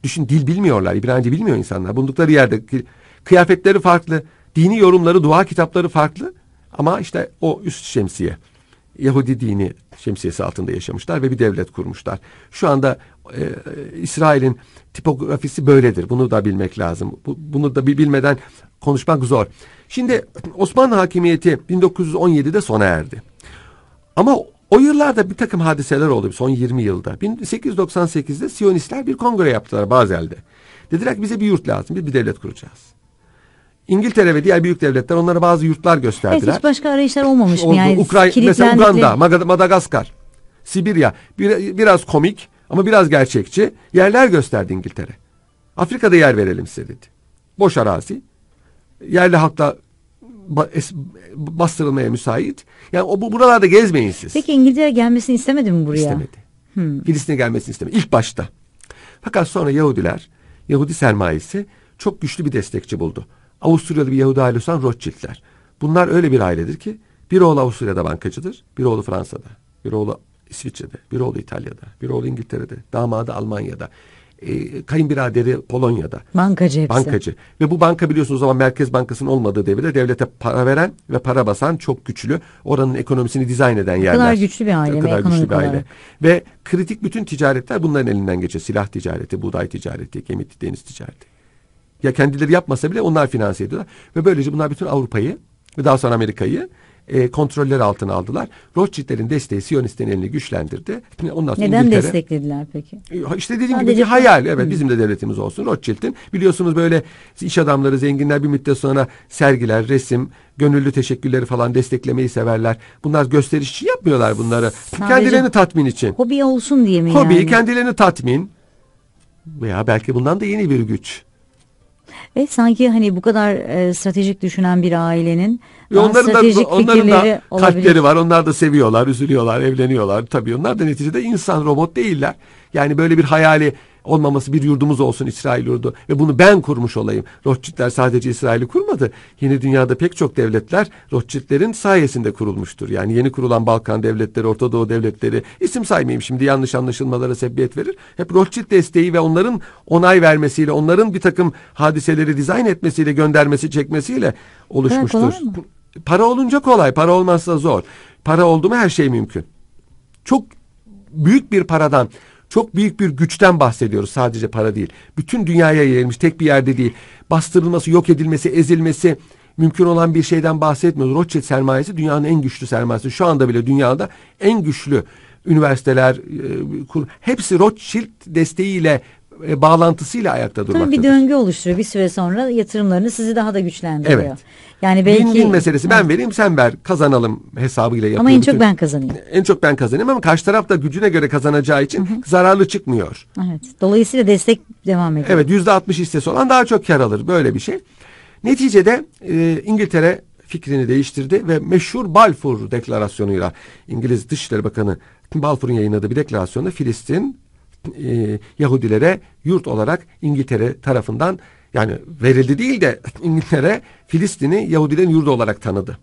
düşün dil bilmiyorlar. İbranice bilmiyor insanlar. Bulundukları yerde kıyafetleri farklı, dini yorumları, dua kitapları farklı ama işte o üst şemsiye. Yahudi dini şemsiyesi altında yaşamışlar ve bir devlet kurmuşlar. Şu anda e, İsrail'in tipografisi böyledir. Bunu da bilmek lazım. Bu, bunu da bilmeden konuşmak zor. Şimdi Osmanlı hakimiyeti 1917'de sona erdi. Ama o yıllarda bir takım hadiseler oldu son 20 yılda. 1898'de Siyonistler bir kongre yaptılar Bazel'de. Dediler ki bize bir yurt lazım, biz bir devlet kuracağız. İngiltere ve diğer büyük devletler onlara bazı yurtlar gösterdiler. Evet, hiç başka arayışlar olmamış mı? Yani Ukrayna, mesela Uganda, Madagaskar, Sibirya bir, biraz komik ama biraz gerçekçi yerler gösterdi İngiltere. Afrika'da yer verelim size dedi. Boş arazi. Yerli halkla bastırılmaya müsait. Yani o bu buralarda gezmeyin siz. Peki İngiltere gelmesini istemedi mi buraya? İstemedi. Hmm. Filistin'e gelmesini istemedi. İlk başta. Fakat sonra Yahudiler, Yahudi sermayesi çok güçlü bir destekçi buldu. Avusturyalı bir Yahudi ailesi olan Rothschild'ler. Bunlar öyle bir ailedir ki bir oğlu Avusturya'da bankacıdır, bir oğlu Fransa'da, bir oğlu İsviçre'de, bir oğlu İtalya'da, bir oğlu İngiltere'de, damadı Almanya'da. E, kayınbiraderi Polonya'da. Bankacı hepsi. Bankacı. Ve bu banka biliyorsunuz o zaman Merkez Bankası'nın olmadığı devirde devlete para veren ve para basan çok güçlü. Oranın ekonomisini dizayn eden yerler. Ne kadar güçlü bir aile. Ne kadar güçlü bir aile. Ve kritik bütün ticaretler bunların elinden geçiyor. Silah ticareti, buğday ticareti, gemi deniz ticareti. Ya kendileri yapmasa bile onlar finanse ediyorlar. Ve böylece bunlar bütün Avrupa'yı ve daha sonra Amerika'yı e, kontroller altına aldılar. Rothschild'lerin desteği Siyonistlerin elini güçlendirdi. Şimdi ondan sonra Neden İngiltere, desteklediler peki? İşte dediğim Sadece gibi bir hayal. Evet hmm. bizim de devletimiz olsun. Rothschild'in biliyorsunuz böyle iş adamları, zenginler bir müddet sonra sergiler, resim, gönüllü teşekkürleri falan desteklemeyi severler. Bunlar gösteriş için yapmıyorlar bunları. Sadece kendilerini tatmin için. Hobi olsun diye mi Hobi, yani? kendilerini tatmin veya belki bundan da yeni bir güç. Ve sanki hani bu kadar e, stratejik düşünen bir ailenin e, daha onların stratejik da, onların da olabilir. var. Onlar da seviyorlar, üzülüyorlar, evleniyorlar. Tabii onlar da neticede insan robot değiller. Yani böyle bir hayali olmaması bir yurdumuz olsun İsrail yurdu ve bunu ben kurmuş olayım. Rothschildler sadece İsrail'i kurmadı. Yeni dünyada pek çok devletler Rothschildlerin sayesinde kurulmuştur. Yani yeni kurulan Balkan devletleri, Orta Doğu devletleri isim saymayayım şimdi yanlış anlaşılmalara sebebiyet verir. Hep Rothschild desteği ve onların onay vermesiyle, onların bir takım hadiseleri dizayn etmesiyle, göndermesi, çekmesiyle oluşmuştur. Evet, para olunca kolay, para olmazsa zor. Para oldu mu her şey mümkün. Çok büyük bir paradan çok büyük bir güçten bahsediyoruz sadece para değil. Bütün dünyaya yayılmış tek bir yerde değil. Bastırılması, yok edilmesi, ezilmesi mümkün olan bir şeyden bahsetmiyoruz. Rothschild sermayesi dünyanın en güçlü sermayesi. Şu anda bile dünyada en güçlü üniversiteler, e, hepsi Rothschild desteğiyle e, bağlantısıyla ayakta durmaktadır. Tabii bir döngü oluşturuyor. Bir süre sonra yatırımlarını sizi daha da güçlendiriyor. Evet. Yani belki... Win win meselesi. Ben vereyim sen ver. Kazanalım hesabıyla yapıyorum. Ama en çok ben kazanayım. En çok ben kazanayım ama karşı taraf da gücüne göre kazanacağı için zararlı çıkmıyor. Evet. Dolayısıyla destek devam ediyor. Evet. Yüzde altmış hissesi olan daha çok kar alır. Böyle bir şey. Neticede e, İngiltere fikrini değiştirdi ve meşhur Balfour deklarasyonuyla İngiliz Dışişleri Bakanı Balfour'un yayınladığı bir deklarasyonda Filistin e, Yahudilere yurt olarak İngiltere tarafından yani verildi değil de İngiltere Filistin'i Yahudilerin yurdu olarak tanıdı.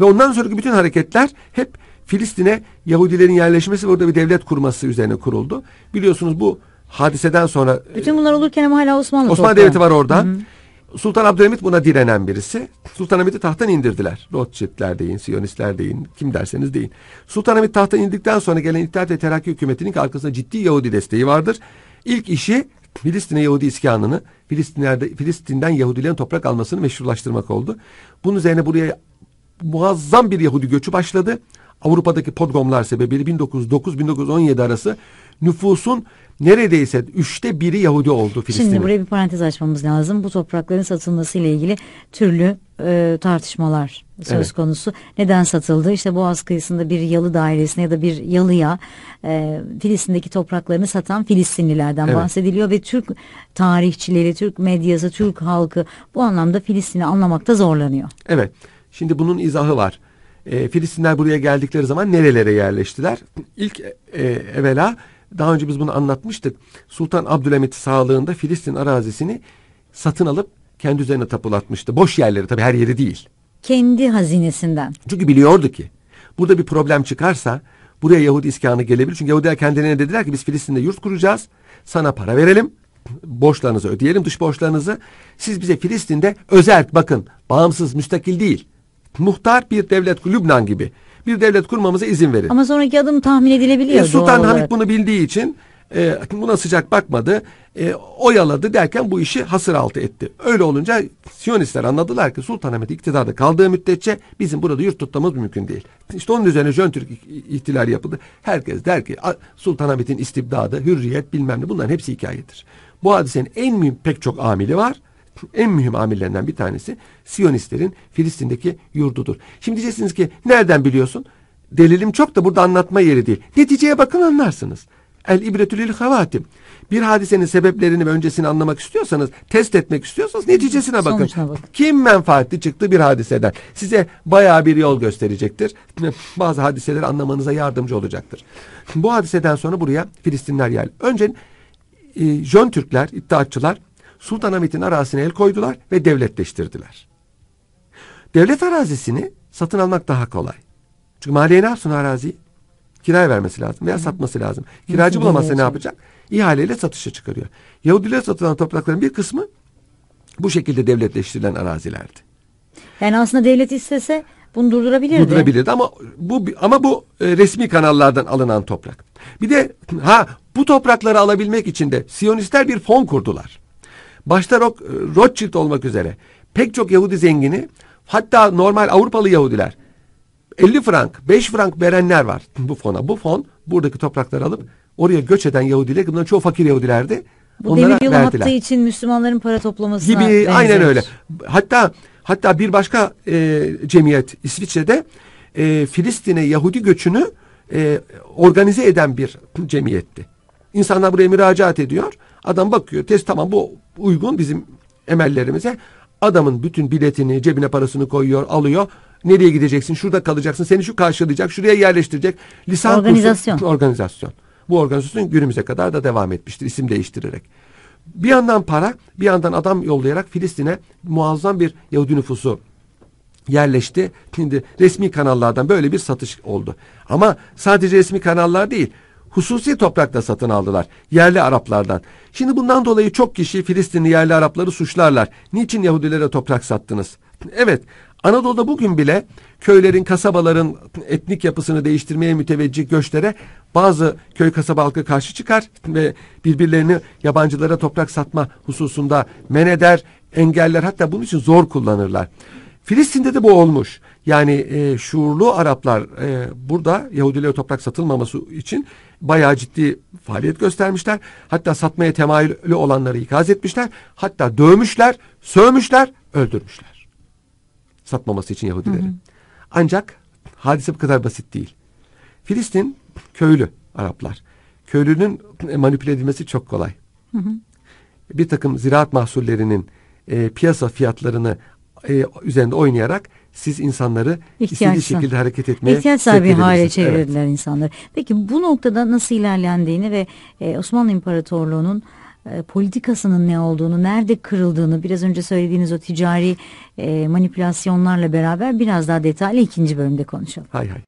Ve ondan sonraki bütün hareketler hep Filistin'e Yahudilerin yerleşmesi ve orada bir devlet kurması üzerine kuruldu. Biliyorsunuz bu hadiseden sonra... E, bütün bunlar olurken ama hala Osmanlı Osmanlı toprağı. Devleti var orada. Sultan Abdülhamit buna direnen birisi. Sultan Hamit'i tahttan indirdiler. Rothschild'ler deyin, Siyonistler deyin, kim derseniz deyin. Sultan Hamit tahttan indikten sonra gelen İttihat ve Terakki hükümetinin arkasında ciddi Yahudi desteği vardır. İlk işi Filistin'e Yahudi iskanını, Filistinler'de, Filistin'den Yahudilerin toprak almasını meşrulaştırmak oldu. Bunun üzerine buraya muazzam bir Yahudi göçü başladı. Avrupa'daki podgomlar sebebiyle 1909-1917 arası nüfusun neredeyse üçte biri Yahudi oldu Filistin'de. Şimdi buraya bir parantez açmamız lazım. Bu toprakların satılması ile ilgili türlü e, tartışmalar söz evet. konusu. Neden satıldı? İşte Boğaz kıyısında bir yalı dairesine ya da bir yalıya e, Filistin'deki topraklarını satan Filistinlilerden evet. bahsediliyor ve Türk tarihçileri, Türk medyası, Türk halkı bu anlamda Filistin'i anlamakta zorlanıyor. Evet. Şimdi bunun izahı var e, Filistinler buraya geldikleri zaman nerelere yerleştiler? İlk e, evvela daha önce biz bunu anlatmıştık. Sultan Abdülhamit sağlığında Filistin arazisini satın alıp kendi üzerine tapulatmıştı. Boş yerleri tabii her yeri değil. Kendi hazinesinden. Çünkü biliyordu ki burada bir problem çıkarsa buraya Yahudi iskanı gelebilir. Çünkü Yahudiler kendilerine dediler ki biz Filistin'de yurt kuracağız. Sana para verelim. Borçlarınızı ödeyelim dış borçlarınızı. Siz bize Filistin'de özel bakın bağımsız müstakil değil muhtar bir devlet Lübnan gibi bir devlet kurmamıza izin verin. Ama sonraki adım tahmin edilebiliyor. E, Sultan Hamid bunu bildiği için e, buna sıcak bakmadı. E, oyaladı derken bu işi hasır altı etti. Öyle olunca Siyonistler anladılar ki Sultanahmet iktidarda kaldığı müddetçe bizim burada yurt tutmamız mümkün değil. İşte onun üzerine Jön Türk ihtilali yapıldı. Herkes der ki Sultanahmet'in istibdadı, hürriyet bilmem ne bunların hepsi hikayedir. Bu hadisenin en mühim pek çok amili var en mühim amillerinden bir tanesi Siyonistlerin Filistin'deki yurdudur. Şimdi diyeceksiniz ki nereden biliyorsun? Delilim çok da burada anlatma yeri değil. Neticeye bakın anlarsınız. El ibretülil havatim. Bir hadisenin sebeplerini ve öncesini anlamak istiyorsanız, test etmek istiyorsanız neticesine bakın. Bak. Kim menfaatli çıktı bir hadiseden? Size baya bir yol gösterecektir. Bazı hadiseleri anlamanıza yardımcı olacaktır. Bu hadiseden sonra buraya Filistinler yer. Önce e, Jön Türkler, iddiatçılar Sultanahmet'in arazisine el koydular ve devletleştirdiler. Devlet arazisini satın almak daha kolay. Çünkü maliye ne yapsın araziyi? Kiraya vermesi lazım veya satması lazım. Kiracı bulamazsa ne yapacak? İhaleyle satışa çıkarıyor. Yahudiler satın alan toprakların bir kısmı bu şekilde devletleştirilen arazilerdi. Yani aslında devlet istese bunu durdurabilirdi. Durdurabilirdi ama bu ama bu e, resmi kanallardan alınan toprak. Bir de ha bu toprakları alabilmek için de Siyonistler bir fon kurdular. Başta Rock, e, Rothschild olmak üzere pek çok Yahudi zengini hatta normal Avrupalı Yahudiler 50 frank, 5 frank verenler var bu fona. Bu fon buradaki toprakları alıp oraya göç eden Yahudiler, bunlar çoğu fakir Yahudilerdi. Bu onlara demir yolu verdiler. hattı için Müslümanların para toplamasına gibi benziyor. aynen öyle. Hatta hatta bir başka e, cemiyet İsviçre'de e, Filistin'e Yahudi göçünü e, organize eden bir cemiyetti. İnsanlar buraya müracaat ediyor. Adam bakıyor, test tamam bu uygun bizim emellerimize adamın bütün biletini cebine parasını koyuyor alıyor. Nereye gideceksin? Şurada kalacaksın. Seni şu karşılayacak. Şuraya yerleştirecek. Lisan organizasyon. Kursu, organizasyon. Bu organizasyon günümüze kadar da devam etmiştir isim değiştirerek. Bir yandan para, bir yandan adam yollayarak Filistin'e muazzam bir Yahudi nüfusu yerleşti. Şimdi resmi kanallardan böyle bir satış oldu. Ama sadece resmi kanallar değil hususi toprakla satın aldılar yerli Araplardan. Şimdi bundan dolayı çok kişi Filistinli yerli Arapları suçlarlar. Niçin Yahudilere toprak sattınız? Evet Anadolu'da bugün bile köylerin, kasabaların etnik yapısını değiştirmeye müteveccih göçlere bazı köy kasaba halkı karşı çıkar ve birbirlerini yabancılara toprak satma hususunda men eder, engeller hatta bunun için zor kullanırlar. Filistin'de de bu olmuş. Yani e, şuurlu Araplar e, burada Yahudilere toprak satılmaması için bayağı ciddi faaliyet göstermişler. Hatta satmaya temayülü olanları ikaz etmişler. Hatta dövmüşler, sövmüşler, öldürmüşler. Satmaması için Yahudileri. Hı hı. Ancak hadise bu kadar basit değil. Filistin köylü Araplar. Köylünün manipüle edilmesi çok kolay. Hı hı. Bir takım ziraat mahsullerinin e, piyasa fiyatlarını e, üzerinde oynayarak siz insanları istediği şekilde hareket etmeye ihtiyaç sahibi hale çevirdiler evet. insanları. Peki bu noktada nasıl ilerlendiğini ve e, Osmanlı İmparatorluğu'nun e, politikasının ne olduğunu, nerede kırıldığını biraz önce söylediğiniz o ticari e, manipülasyonlarla beraber biraz daha detaylı ikinci bölümde konuşalım. Hay hay.